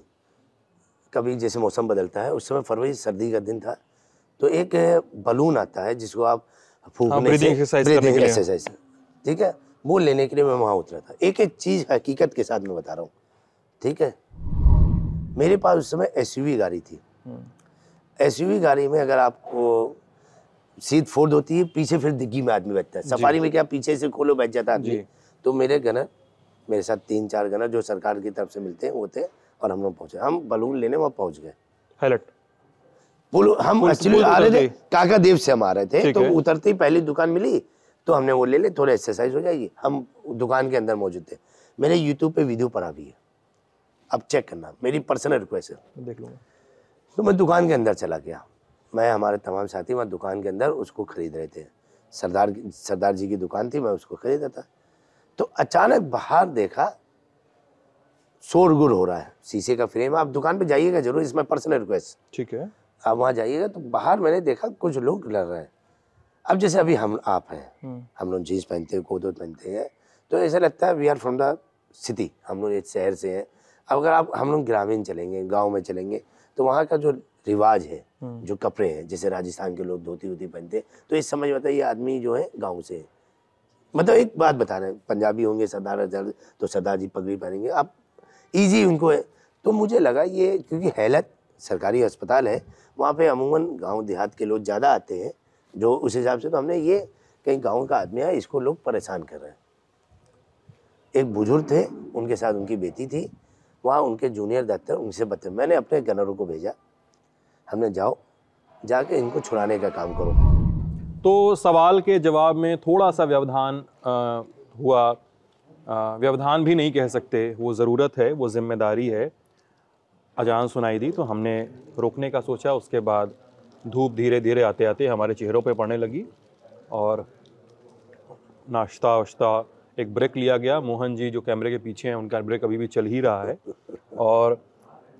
कभी जैसे मौसम बदलता है उस समय फरवरी सर्दी का दिन था तो एक बलून आता है जिसको आप फूकने हाँ, से ठीक है वो लेने के लिए मैं वहाँ उतरा था एक एक चीज़ हकीकत के साथ मैं बता रहा हूँ ठीक है मेरे पास उस समय एस गाड़ी थी हम्म। एसयूवी गाड़ी में अगर आपको सीट फोर्ड होती है पीछे फिर दिग्गी में आदमी बैठता है सफारी में क्या पीछे से खोलो बैठ जाता आदमी तो मेरे गनर मेरे साथ तीन चार गनर जो सरकार की तरफ से मिलते हैं वो थे और हम लोग पहुंचे हम बलून लेने वहां पहुंच गए हेलट पुल हम एक्चुअली आ रहे थे काका देव से हम आ रहे थे तो उतरते ही पहली दुकान मिली तो हमने वो ले ले थोड़ा एक्सरसाइज हो जाएगी हम दुकान के अंदर मौजूद थे मैंने यूट्यूब पे वीडियो पढ़ा भी है अब चेक करना मेरी पर्सनल रिक्वेस्ट है देख लूंगा तो मैं दुकान के अंदर चला गया मैं हमारे तमाम साथी वहाँ दुकान के अंदर उसको ख़रीद रहे थे सरदार सरदार जी की दुकान थी मैं उसको ख़रीदा था तो अचानक बाहर देखा शोरगुल हो रहा है शीशे का फ्रेम आप दुकान पे जाइएगा जरूर इसमें पर्सनल रिक्वेस्ट ठीक है आप वहाँ जाइएगा तो बाहर मैंने देखा कुछ लोग लड़ रहे हैं अब जैसे अभी हम आप हैं हम्म। हम लोग जीन्स पहनते हैं कोदोत पहनते हैं तो ऐसा लगता है we are from the city हम लोग एक शहर से हैं अब अगर आप हम लोग ग्रामीण चलेंगे गाँव में चलेंगे तो वहाँ का जो रिवाज है हम्म। जो कपड़े हैं जैसे राजस्थान के लोग धोती वोती पहनते तो ये समझ में आता है ये आदमी जो है गाँव से है मतलब एक बात बता रहे हैं पंजाबी होंगे सरदार तो सरदार जी पगड़ी पहनेंगे आप ईजी उनको है तो मुझे लगा ये क्योंकि हैलत सरकारी अस्पताल है वहाँ पे अमूमन गांव देहात के लोग ज़्यादा आते हैं जो उस हिसाब से तो हमने ये कहीं गांव का आदमी है इसको लोग परेशान कर रहे हैं एक बुजुर्ग थे उनके साथ उनकी बेटी थी वहाँ उनके जूनियर दफ्तर उनसे बताए मैंने अपने गनरों को भेजा हमने जाओ जाके इनको छुड़ाने का काम करो तो सवाल के जवाब में थोड़ा सा व्यवधान हुआ आ, व्यवधान भी नहीं कह सकते वो ज़रूरत है वो जिम्मेदारी है अजान सुनाई दी तो हमने रोकने का सोचा उसके बाद धूप धीरे धीरे आते आते हमारे चेहरों पे पड़ने लगी और नाश्ता वाश्ता एक ब्रेक लिया गया मोहन जी जो कैमरे के पीछे हैं उनका ब्रेक अभी भी चल ही रहा है और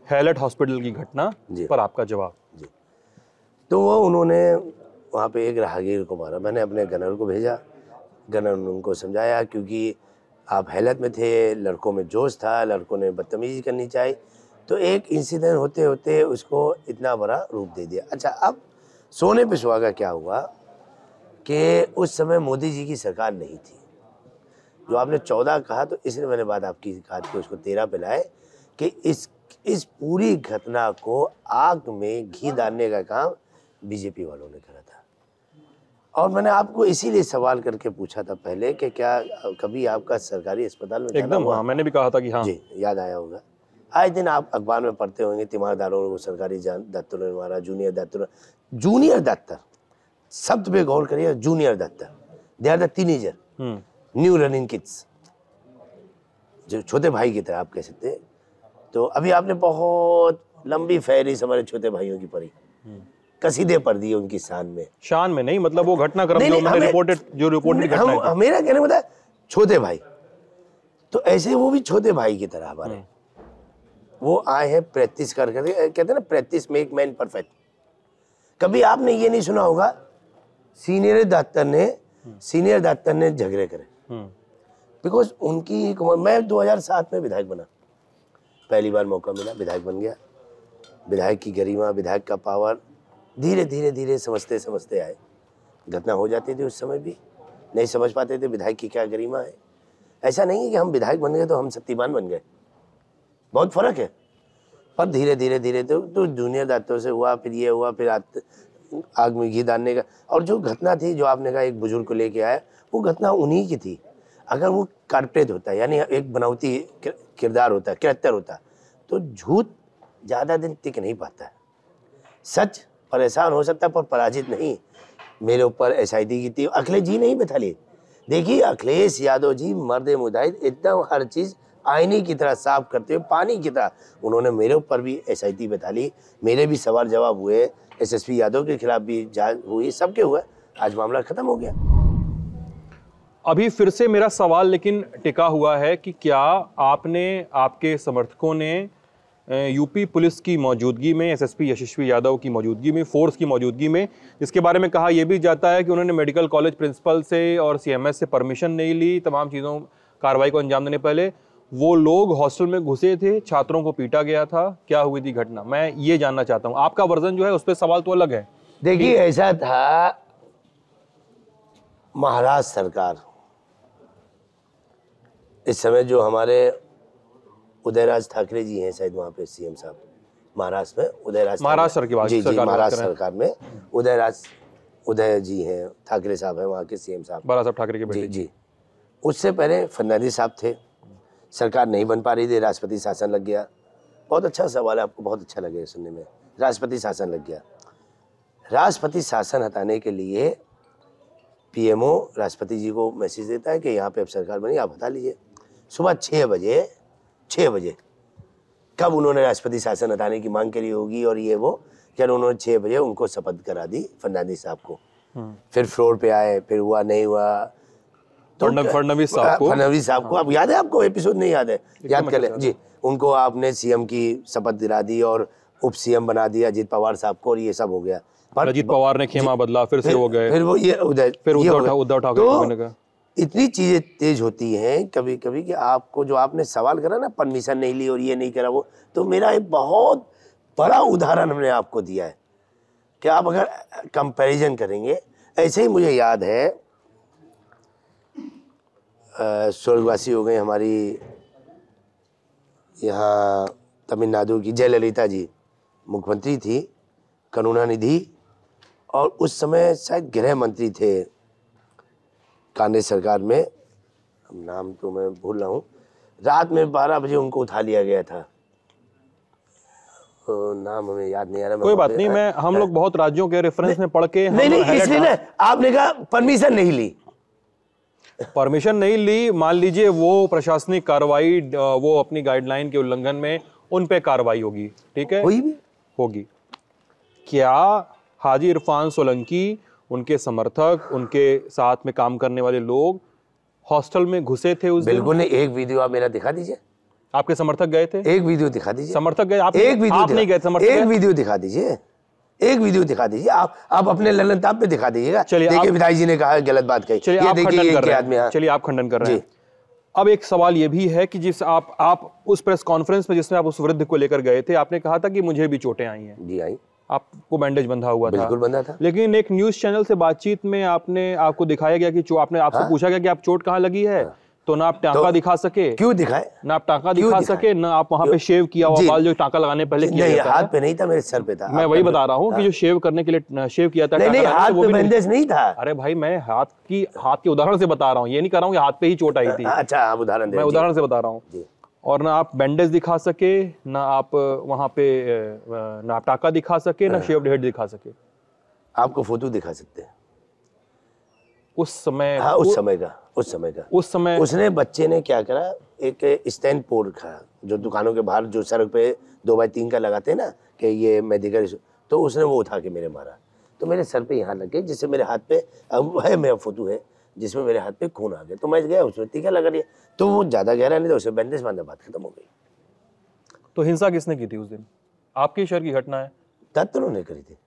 हैलट हॉस्पिटल की घटना पर आपका जवाब तो वो उन्होंने वहाँ पे एक राहगीर को मारा मैंने अपने गनर को भेजा गनर ने उनको समझाया क्योंकि आप हैलत में थे लड़कों में जोश था लड़कों ने बदतमीजी करनी चाहिए तो एक इंसिडेंट होते होते उसको इतना बड़ा रूप दे दिया अच्छा अब सोने पे सुहागा क्या हुआ कि उस समय मोदी जी की सरकार नहीं थी जो हाँ। आपने चौदह कहा तो इसलिए मैंने बात आपकी कहा कि उसको तेरह पिलाए कि इस इस पूरी घटना को आग में घी हाँ। डालने का काम बीजेपी वालों ने करा था और मैंने आपको इसीलिए सवाल करके पूछा था पहले कि क्या कभी आपका सरकारी अस्पताल में एकदम हाँ मैंने भी कहा था कि हाँ जी याद आया होगा आए दिन आप अखबार में पढ़ते होंगे तिमारदारों को सरकारी जान ने मारा जूनियर दफ्तर जूनियर दफ्तर शब्द पे गौर करिए जूनियर दफ्तर they are the new running kids जो छोटे भाई की तरह आप कह सकते हैं तो अभी आपने बहुत लंबी फहरिस्त हमारे छोटे भाइयों की पढ़ी हम्म। कसीदे पढ़ दिए उनकी शान में शान में नहीं मतलब वो घटनाक्रम जो उन्होंने रिपोर्टेड जो रिपोर्टेड घटना हम, मेरा कहने मतलब छोटे भाई तो ऐसे वो भी छोटे भाई की तरह हमारे हम्म। वो आए हैं प्रैक्टिस कर कर कहते हैं ना प्रैक्टिस मेक मैन परफेक्ट कभी आपने ये नहीं सुना होगा सीनियर डॉक्टर ने सीनियर हम्म। डॉक्टर ने झगड़े करे बिकॉज उनकी एक उम्र मैं 2007 में विधायक बना पहली बार मौका मिला विधायक बन गया विधायक की गरिमा विधायक का पावर धीरे धीरे धीरे समझते समझते आए घटना हो जाती थी उस समय भी नहीं समझ पाते थे विधायक की क्या गरिमा है ऐसा नहीं है कि हम विधायक बन गए तो हम शक्तिमान बन गए बहुत फर्क है पर धीरे धीरे धीरे तो, तो जूनियर दातों से हुआ फिर ये हुआ फिर आग में घी डालने का और जो घटना थी जो आपने कहा एक बुजुर्ग को लेके आया वो घटना उन्हीं की थी अगर वो कारपेट होता है यानी एक बनावटी किरदार होता है होता तो झूठ ज़्यादा दिन टिक नहीं पाता सच परेशान हो सकता पर पराजित नहीं मेरे ऊपर एस आई टी की थी अखिलेश जी नहीं बैठा लिए देखिए अखिलेश यादव जी मर्द मुजाहिद एकदम हर चीज़ आईने की तरह साफ करते हुए पानी की तरह उन्होंने मेरे ऊपर भी एस आई टी बैठा ली मेरे भी सवाल जवाब हुए एसएसपी यादव के खिलाफ भी जांच हुई सबके हुआ आज मामला खत्म हो गया अभी फिर से मेरा सवाल लेकिन टिका हुआ है कि क्या आपने आपके समर्थकों ने यूपी पुलिस की मौजूदगी में एसएसपी यशस्वी यादव की मौजूदगी में फोर्स की मौजूदगी में जिसके बारे में कहा यह भी जाता है कि उन्होंने मेडिकल कॉलेज प्रिंसिपल से और सीएमएस से परमिशन नहीं ली तमाम चीज़ों कार्रवाई को अंजाम देने पहले वो लोग हॉस्टल में घुसे थे छात्रों को पीटा गया था क्या हुई थी घटना मैं ये जानना चाहता हूँ आपका वर्जन जो है उस पर सवाल तो अलग है देखिए ऐसा था महाराष्ट्र सरकार इस समय जो हमारे उदयराज ठाकरे जी हैं शायद वहां पे सीएम साहब महाराष्ट्र में उदयराज महाराष्ट्र की बात जी जी महाराष्ट्र सरकार में उदयराज उदय जी हैं ठाकरे साहब हैं वहां के सीएम साहब बाला साहब ठाकरे के बेटे जी जी उससे पहले फडनवीस साहब थे सरकार नहीं बन पा रही थी राष्ट्रपति शासन लग गया बहुत अच्छा सवाल है आपको बहुत अच्छा लगे सुनने में राष्ट्रपति शासन लग गया राष्ट्रपति शासन हटाने के लिए पीएमओ राष्ट्रपति जी को मैसेज देता है कि यहाँ पे अब सरकार बनी आप हटा लीजिए सुबह छः बजे छः बजे कब उन्होंने राष्ट्रपति शासन हटाने की मांग करी होगी और ये वो जब उन्होंने छः बजे उनको शपथ करा दी फर्नांडिस साहब को हम्म। फिर फ्लोर पे आए फिर हुआ नहीं हुआ तो फडनवीस फडनवीस साहब को आप याद है आपको एपिसोड नहीं याद है याद कर ले जी उनको आपने सीएम की शपथ दिला दी और उप सीएम बना दिया अजीत पवार साहब को और ये सब हो गया अजीत पवार ने खेमा बदला फिर से हो गए फिर वो ये उदय फिर उद्धव उद्धव ठाकरे तो इतनी चीज़ें तेज होती हैं कभी कभी कि आपको जो आपने सवाल करा ना परमिशन नहीं ली और ये नहीं करा वो तो मेरा एक बहुत बड़ा उदाहरण हमने आपको दिया है कि आप अगर कंपैरिजन करेंगे ऐसे ही मुझे याद है स्वर्गवासी हो गई हमारी यहाँ तमिलनाडु की जयललिता जी मुख्यमंत्री थी करुणानिधि और उस समय शायद गृह मंत्री थे कांग्रेस सरकार में अब नाम तो मैं भूल रहा हूँ रात में बारह बजे उनको उठा लिया गया था तो नाम हमें याद नहीं आ रहा कोई बात नहीं मैं हम लोग बहुत राज्यों के रेफरेंस में पढ़ के नहीं नहीं इसलिए ना आपने कहा परमिशन नहीं ली परमिशन नहीं ली मान लीजिए वो प्रशासनिक कार्रवाई वो अपनी गाइडलाइन के उल्लंघन में उन पे कार्रवाई होगी ठीक है कोई भी होगी क्या हाजी इरफान सोलंकी उनके समर्थक उनके साथ में काम करने वाले लोग हॉस्टल में घुसे थे उस बिल्कुल ने एक वीडियो आप मेरा दिखा दीजिए आपके समर्थक गए थे एक वीडियो दिखा दीजिए समर्थक गए आप एक वीडियो आप नहीं गए समर्थक एक वीडियो दिखा दीजिए एक वीडियो दिखा दीजिए आप आप अपने ललन ताप पे दिखा दीजिएगा देखिए विधायक जी ने कहा गलत बात कही चलिए आप खंडन कर रहे हैं चलिए आप खंडन कर रहे हैं अब एक सवाल ये भी है कि जिस आप आप उस प्रेस कॉन्फ्रेंस में जिसमें आप उस वृद्ध को लेकर गए थे आपने कहा था कि मुझे भी चोटें आई हैं जी आई आपको बैंडेज बंधा हुआ था बिल्कुल बंधा था लेकिन एक न्यूज चैनल से बातचीत में आपने आपको दिखाया गया कि आपने आपसे हाँ। पूछा गया कि आप चोट कहाँ लगी है हाँ। तो ना आप टाका तो दिखा सके क्यों दिखाए ना आप टाका दिखा सके ना आप वहाँ पे शेव किया हुआ बाल जो टाका लगाने पहले किया नहीं हाथ पे नहीं था मेरे सर पे था मैं वही बता रहा हूँ कि हाँ। जो शेव करने के लिए शेव किया था नहीं हाथ पे बैंडेज नहीं था अरे भाई मैं हाथ की हाथ के उदाहरण से बता रहा हूँ ये नहीं कर रहा हूँ हाथ पे ही चोट आई थी हाँ, अच्छा आप उदाहरण मैं उदाहरण से बता रहा हूँ और ना आप बैंडेज दिखा सके ना आप वहाँ पे ना टाका दिखा सके ना हाँ। शेव हेड दिखा सके आपको फोटो दिखा सकते हैं उस समय हाँ, उस समय का उस समय का उस समय उसने बच्चे ने क्या करा एक स्टैंड पोर्ट रखा जो दुकानों के बाहर जो सड़क पे दो बाई तीन का लगाते हैं ना कि ये मेडिकल तो उसने वो उठा के मेरे मारा तो मेरे सर पे यहाँ लग गए जिससे मेरे हाथ पे अब है मेरा फोटो है जिसमें मेरे हाथ पे खून आ गया तो मैं गया उसमें टीका लगा दिया तो वो ज़्यादा गहरा नहीं था उसे बैंडेज बांधा बात खत्म हो गई तो हिंसा किसने की थी उस दिन आपके शहर की घटना है तत्व तो ने करी थी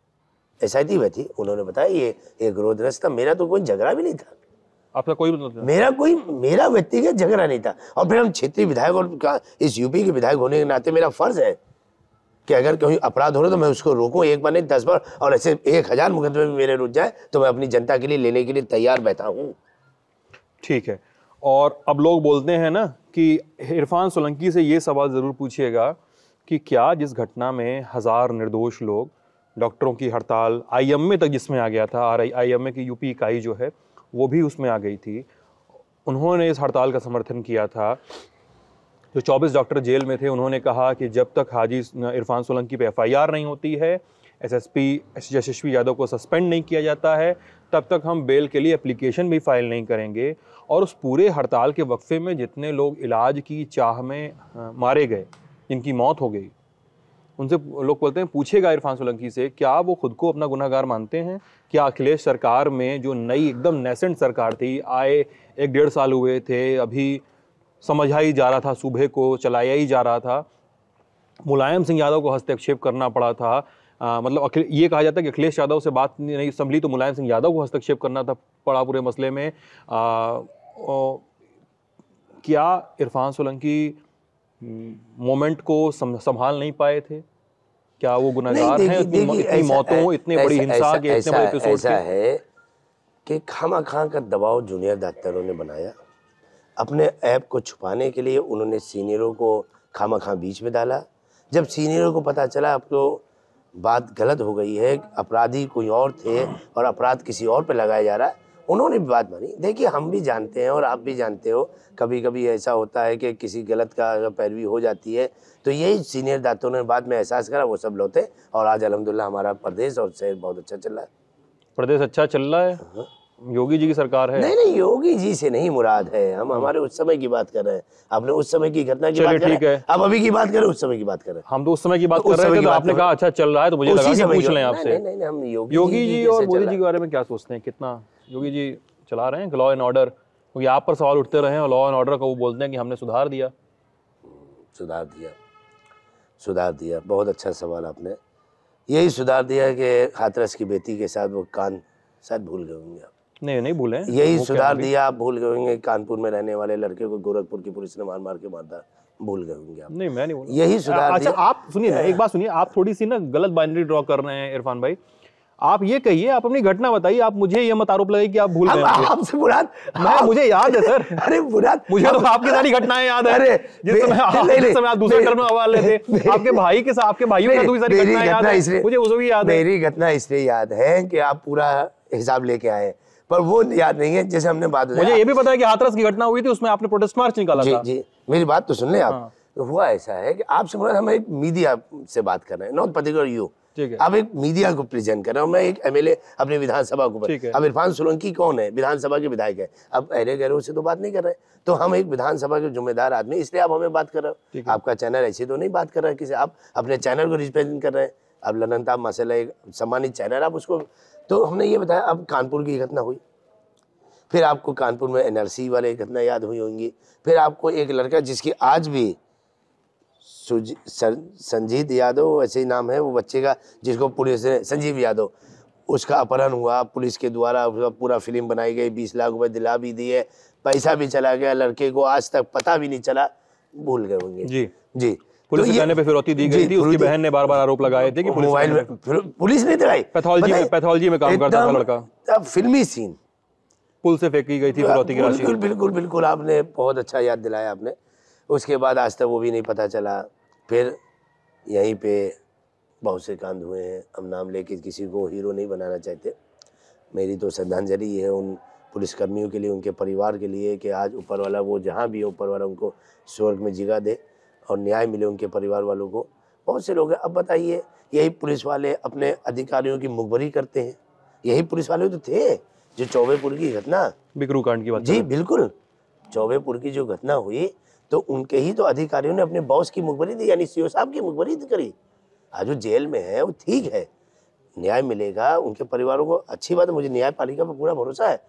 एस आई थी उन्होंने बताया ये एक रोदरस था मेरा तो कोई झगड़ा भी नहीं था आपका कोई मतलब मेरा कोई मेरा व्यक्तिगत झगड़ा नहीं था और फिर हम क्षेत्रीय विधायक और इस यूपी के विधायक होने के नाते मेरा फर्ज है कि अगर कहीं अपराध हो रहा तो मैं उसको रोकूं एक बार नहीं दस बार और ऐसे एक हजार मुकदमे भी मेरे रुक जाए तो मैं अपनी जनता के लिए लेने के लिए तैयार बैठा हूँ ठीक है और अब लोग बोलते हैं ना कि इरफान सोलंकी से ये सवाल ज़रूर पूछिएगा कि क्या जिस घटना में हज़ार निर्दोष लोग डॉक्टरों की हड़ताल आईएमए तक जिसमें आ गया था आर आई आईएमए की यूपी इकाई जो है वो भी उसमें आ गई थी उन्होंने इस हड़ताल का समर्थन किया था जो 24 डॉक्टर जेल में थे उन्होंने कहा कि जब तक हाजी इरफान सोलंकी पे एफआईआर नहीं होती है एसएसपी यशस्वी यादव को सस्पेंड नहीं किया जाता है तब तक हम बेल के लिए एप्लीकेशन भी फाइल नहीं करेंगे और उस पूरे हड़ताल के वक्फे में जितने लोग इलाज की चाह में मारे गए जिनकी मौत हो गई उनसे लोग बोलते हैं पूछेगा इरफान सोलंकी से क्या वो खुद को अपना गुनागार मानते हैं क्या अखिलेश सरकार में जो नई एकदम नेसेंट सरकार थी आए एक डेढ़ साल हुए थे अभी समझा ही जा रहा था सुबह को चलाया ही जा रहा था मुलायम सिंह यादव को हस्तक्षेप करना पड़ा था आ, मतलब अखिल ये कहा जाता है कि अखिलेश यादव से बात नहीं संभली तो मुलायम सिंह यादव को हस्तक्षेप करना था पड़ा पूरे मसले में आ, ओ, क्या इरफान सोलंकी मोमेंट को संभाल नहीं पाए थे क्या वो गुनागार हैं इतनी, देगी, इतनी मौतों ऐसा, इतने बड़ी हिंसा के इतने बड़े एपिसोड ऐसा है कि खामा खां का दबाव जूनियर डॉक्टरों ने बनाया अपने ऐप को छुपाने के लिए उन्होंने सीनियरों को खामा खां बीच में डाला जब सीनियरों को पता चला अब तो बात गलत हो गई है अपराधी कोई और थे और अपराध किसी और पे लगाया जा रहा है उन्होंने भी बात मानी देखिए हम भी जानते हैं और आप भी जानते हो कभी कभी ऐसा होता है कि किसी गलत का पैरवी हो जाती है तो यही सीनियर दातों ने बाद में एहसास करा वो सब लौटे और आज अलहमदिल्ला हमारा प्रदेश और शहर बहुत अच्छा चल रहा है प्रदेश अच्छा चल रहा है हाँ। योगी जी की सरकार है नहीं नहीं योगी जी से नहीं मुराद है हम हमारे उस समय की बात कर रहे हैं आपने उस समय की घटना की बात ठीक है अब अभी की बात करें उस समय की बात हैं हम तो उस समय की बात कर रहे हैं तो आपने कहा अच्छा चल रहा है तो मुझे लगा पूछ लें आपसे हम योगी जी और मोदी जी के बारे में क्या सोचते हैं कितना योगी जी चला रहे हैं लॉ एंड ऑर्डर क्योंकि आप पर सवाल उठते रहे हैं और लॉ एंड ऑर्डर का वो बोलते हैं कि हमने सुधार दिया सुधार दिया सुधार दिया बहुत अच्छा सवाल आपने यही सुधार दिया कि हाथरस की बेटी के साथ वो कान शायद भूल गए होंगे नहीं नहीं भूले यही सुधार दिया आप भूल गए होंगे कानपुर में रहने वाले लड़के को गोरखपुर की पुलिस ने मार मार के मारता भूल गए होंगे आप नहीं मैं नहीं बोला यही सुधार अच्छा आप सुनिए ना एक बात सुनिए आप थोड़ी सी ना गलत बाइंड्री ड्रॉ कर रहे हैं इरफान भाई आप ये कहिए आप अपनी घटना बताइए आप मुझे ये मत आरोप लगाइए कि आप भूल गए आपसे बुरा मैं आप, मुझे याद है सर अरे बुरा मुझे तो आपकी सारी घटनाएं याद है अरे जिस समय आप जिस समय आप दूसरे घर में हवाले थे आपके भाई के साथ आपके भाइयों के साथ सारी घटनाएं याद है मुझे उसको भी याद है मेरी घटना इसलिए याद है कि आप पूरा हिसाब लेके आए हैं पर वो याद नहीं है जैसे हमने बात मुझे ये भी पता है कि हाथरस की घटना हुई थी उसमें आपने प्रोटेस्ट मार्च निकाला जी था। जी मेरी बात तो सुन ले आप हाँ। तो हुआ ऐसा है कि आपसे बोला हम एक मीडिया से बात कर रहे हैं नॉट पर्टिकुलर यू अब एक मीडिया को प्रेजेंट कर रहा हूँ मैं एक एमएलए अपने विधानसभा को अब इरफान सोलंकी कौन है विधानसभा के विधायक है अब अहरे गहरे से तो बात नहीं कर रहे तो हम एक विधानसभा के जिम्मेदार आदमी इसलिए आप हमें बात कर रहे हो आपका चैनल ऐसे तो नहीं बात कर रहा है किसी आप अपने चैनल को रिप्रेजेंट कर रहे हैं अब ललन ताब मसला एक सम्मानित चैनल आप उसको तो हमने ये बताया अब कानपुर की घटना हुई फिर आपको कानपुर में एनआरसी वाले घटना याद हुई होंगी फिर आपको एक लड़का जिसकी आज भी संजीत यादव ऐसे ही नाम है वो बच्चे का जिसको पुलिस ने संजीव यादव उसका अपहरण हुआ पुलिस के द्वारा उसका पूरा फिल्म बनाई गई बीस लाख रुपए दिला भी दिए पैसा भी चला गया लड़के को आज तक पता भी नहीं चला भूल गए होंगे जी जी पुलिस तो थाने पे फिरौती दी गई थी उसकी बहन ने बार बार आरोप लगाए थे कि मोबाइल में पुलिस नहीं दिलाई पैथोलॉजी में मतलब पैथोलॉजी में काम करता था लड़का अब फिल्मी सीन पुल से फेंकी गई थी फिरौती की राशि बिल्कुल बिल्कुल बिल्कुल आपने बहुत अच्छा याद दिलाया आपने उसके बाद आज तक वो भी नहीं पता चला फिर यहीं पे बहुत से कांड हुए हैं हम नाम लेके किसी को हीरो नहीं बनाना चाहते मेरी तो श्रद्धांजलि है उन पुलिसकर्मियों के लिए उनके परिवार के लिए कि आज ऊपर वाला वो जहाँ भी है ऊपर वाला उनको स्वर्ग में जिगा दे और न्याय मिले उनके परिवार वालों को बहुत से लोग हैं अब बताइए यही पुलिस वाले अपने अधिकारियों की मुखबरी करते हैं यही पुलिस वाले तो थे जो चौबेपुर की घटना बिक्रू कांड की बात जी बिल्कुल चौबेपुर की जो घटना हुई तो उनके ही तो अधिकारियों ने अपने बॉस की मुखबरी दी यानी सीओ साहब की मुखबरी करी आज वो जेल में है वो ठीक है न्याय मिलेगा उनके परिवारों को अच्छी बात है मुझे न्यायपालिका पर पूरा भरोसा है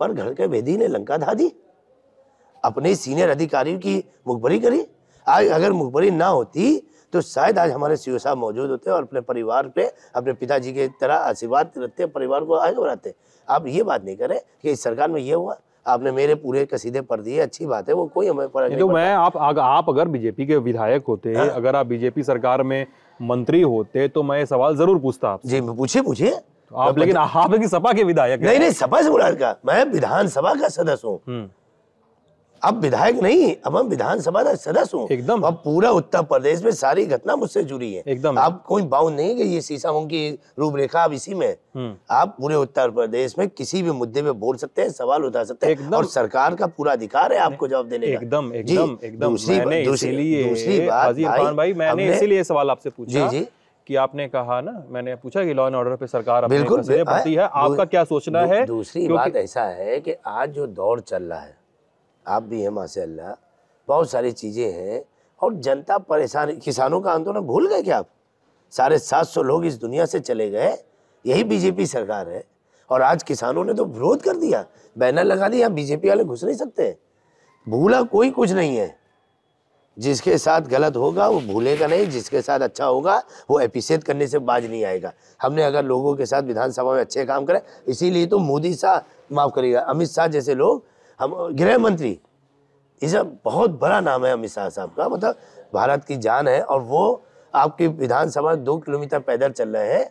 पर घर के भेदी ने लंका धा दी अपने सीनियर अधिकारी की मुखबरी करी आज अगर मुखबरी ना होती तो शायद आज हमारे सी साहब मौजूद होते और अपने परिवार पे अपने पिताजी के तरह आशीर्वाद रखते परिवार को आगे बढ़ाते आप ये बात नहीं करें कि इस सरकार में ये हुआ आपने मेरे पूरे कसीदे पढ़ दिए अच्छी बात है वो कोई हमें फर्क नहीं तो मैं आप आप अगर बीजेपी के विधायक होते हैं हाँ। अगर आप बीजेपी सरकार में मंत्री होते तो मैं सवाल जरूर पूछता आप जी पूछिए पूछिए आप लेकिन आप सपा के विधायक नहीं नहीं सपा से बुला मैं विधानसभा का सदस्य हूँ हम्म। अब विधायक नहीं अब हम विधानसभा का सदस्य हूँ एकदम अब पूरा उत्तर प्रदेश में सारी घटना मुझसे जुड़ी है एकदम आप कोई बाउंड नहीं कि ये सीसा की रूपरेखा अब इसी में हम्म। आप पूरे उत्तर प्रदेश में किसी भी मुद्दे पे बोल सकते हैं सवाल उठा सकते हैं और सरकार का पूरा अधिकार है आपको जवाब देने का एकदम एकदम एकदम दूसरी दूसरी भाई मैंने इसीलिए सवाल आपसे पूछा जी जी कि आपने कहा ना मैंने पूछा कि लॉ एंड ऑर्डर पे सरकार बिल्कुल है आपका क्या सोचना है दूसरी बात ऐसा है कि आज जो दौर चल रहा है आप भी हैं माशाल्लाह बहुत सारी चीज़ें हैं और जनता परेशान किसानों का आंदोलन भूल गए क्या आप साढ़े सात सौ लोग इस दुनिया से चले गए यही बीजेपी सरकार है और आज किसानों ने तो विरोध कर दिया बैनर लगा दिया बीजेपी वाले घुस नहीं सकते भूला कोई कुछ नहीं है जिसके साथ गलत होगा वो भूलेगा नहीं जिसके साथ अच्छा होगा वो एपिसेट करने से बाज नहीं आएगा हमने अगर लोगों के साथ विधानसभा में अच्छे काम करें इसीलिए तो मोदी शाह माफ़ करिएगा अमित शाह जैसे लोग हम गृह मंत्री इसे बहुत बड़ा नाम है अमित शाह साहब का मतलब भारत की जान है और वो आपकी विधानसभा दो किलोमीटर पैदल चल रहे हैं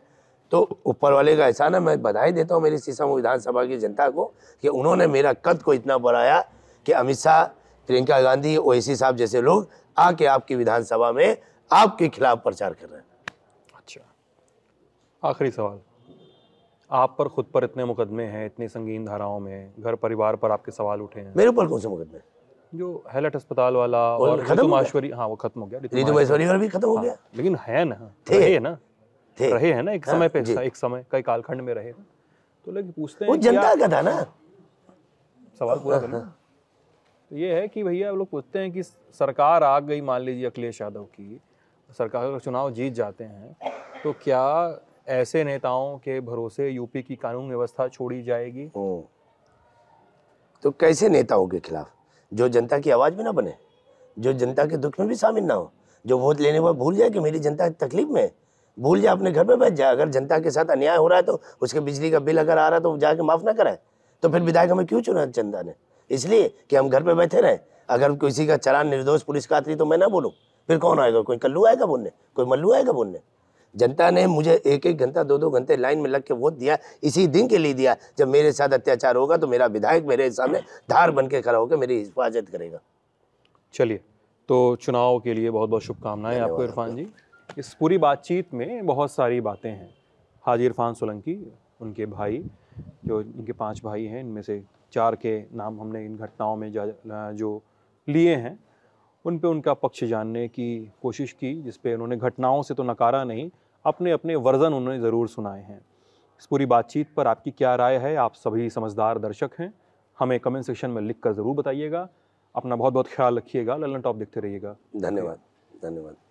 तो ऊपर वाले का एहसान है मैं बधाई देता हूँ मेरी सीसम विधानसभा की जनता को कि उन्होंने मेरा कद को इतना बढ़ाया कि अमित शाह प्रियंका गांधी ओवैसी साहब जैसे लोग आके आपकी विधानसभा में आपके खिलाफ प्रचार कर रहे हैं अच्छा आखिरी सवाल आप पर खुद पर इतने मुकदमे हैं इतनी संगीन धाराओं में घर परिवार पर आपके सवाल उठे हैं मेरे ऊपर कौन से मुकदमे जो हेलट अस्पताल वाला और खत्म हाँ वो खत्म हो गया भी खत्म हो गया हाँ, लेकिन है ना थे ना थे रहे है ना एक हाँ, समय पे एक समय कई कालखंड में रहे तो लोग पूछते हैं जनता का था ना सवाल पूरा हाँ, करना तो ये है कि भैया लोग पूछते हैं कि सरकार आ गई मान लीजिए अखिलेश यादव की सरकार का चुनाव जीत जाते हैं तो क्या ऐसे नेताओं के भरोसे यूपी की कानून व्यवस्था छोड़ी जाएगी तो कैसे नेताओं के खिलाफ जो जनता की आवाज़ भी ना बने जो जनता के दुख में भी शामिल ना हो जो वोट लेने पर भूल जाए कि मेरी जनता तकलीफ में भूल जाए अपने घर में बैठ जाए अगर जनता के साथ अन्याय हो रहा है तो उसके बिजली का बिल अगर आ रहा है तो जाके माफ़ ना कराए तो फिर विधायक हमें क्यों चुना जनता ने इसलिए कि हम घर पे बैठे रहे अगर किसी का चरान निर्दोष पुलिस का आती तो मैं ना बोलूँ फिर कौन आएगा कोई कल्लू आएगा बोलने कोई मल्लू आएगा बोलने जनता ने मुझे एक एक घंटा दो दो घंटे लाइन में लग के वोट दिया इसी दिन के लिए दिया जब मेरे साथ अत्याचार होगा तो मेरा विधायक मेरे सामने धार बन के खड़ा होकर मेरी हिफाजत करेगा चलिए तो चुनाव के लिए बहुत बहुत शुभकामनाएं आपको इरफान जी इस पूरी बातचीत में बहुत सारी बातें हैं हाजी इरफान सोलंकी उनके भाई जो इनके पांच भाई हैं इनमें से चार के नाम हमने इन घटनाओं में जो लिए हैं उन पे उनका पक्ष जानने की कोशिश की जिसपे उन्होंने घटनाओं से तो नकारा नहीं अपने अपने वर्जन उन्होंने ज़रूर सुनाए हैं इस पूरी बातचीत पर आपकी क्या राय है आप सभी समझदार दर्शक हैं हमें कमेंट सेक्शन में लिख कर ज़रूर बताइएगा अपना बहुत बहुत ख्याल रखिएगा ललन टॉप देखते रहिएगा धन्यवाद धन्यवाद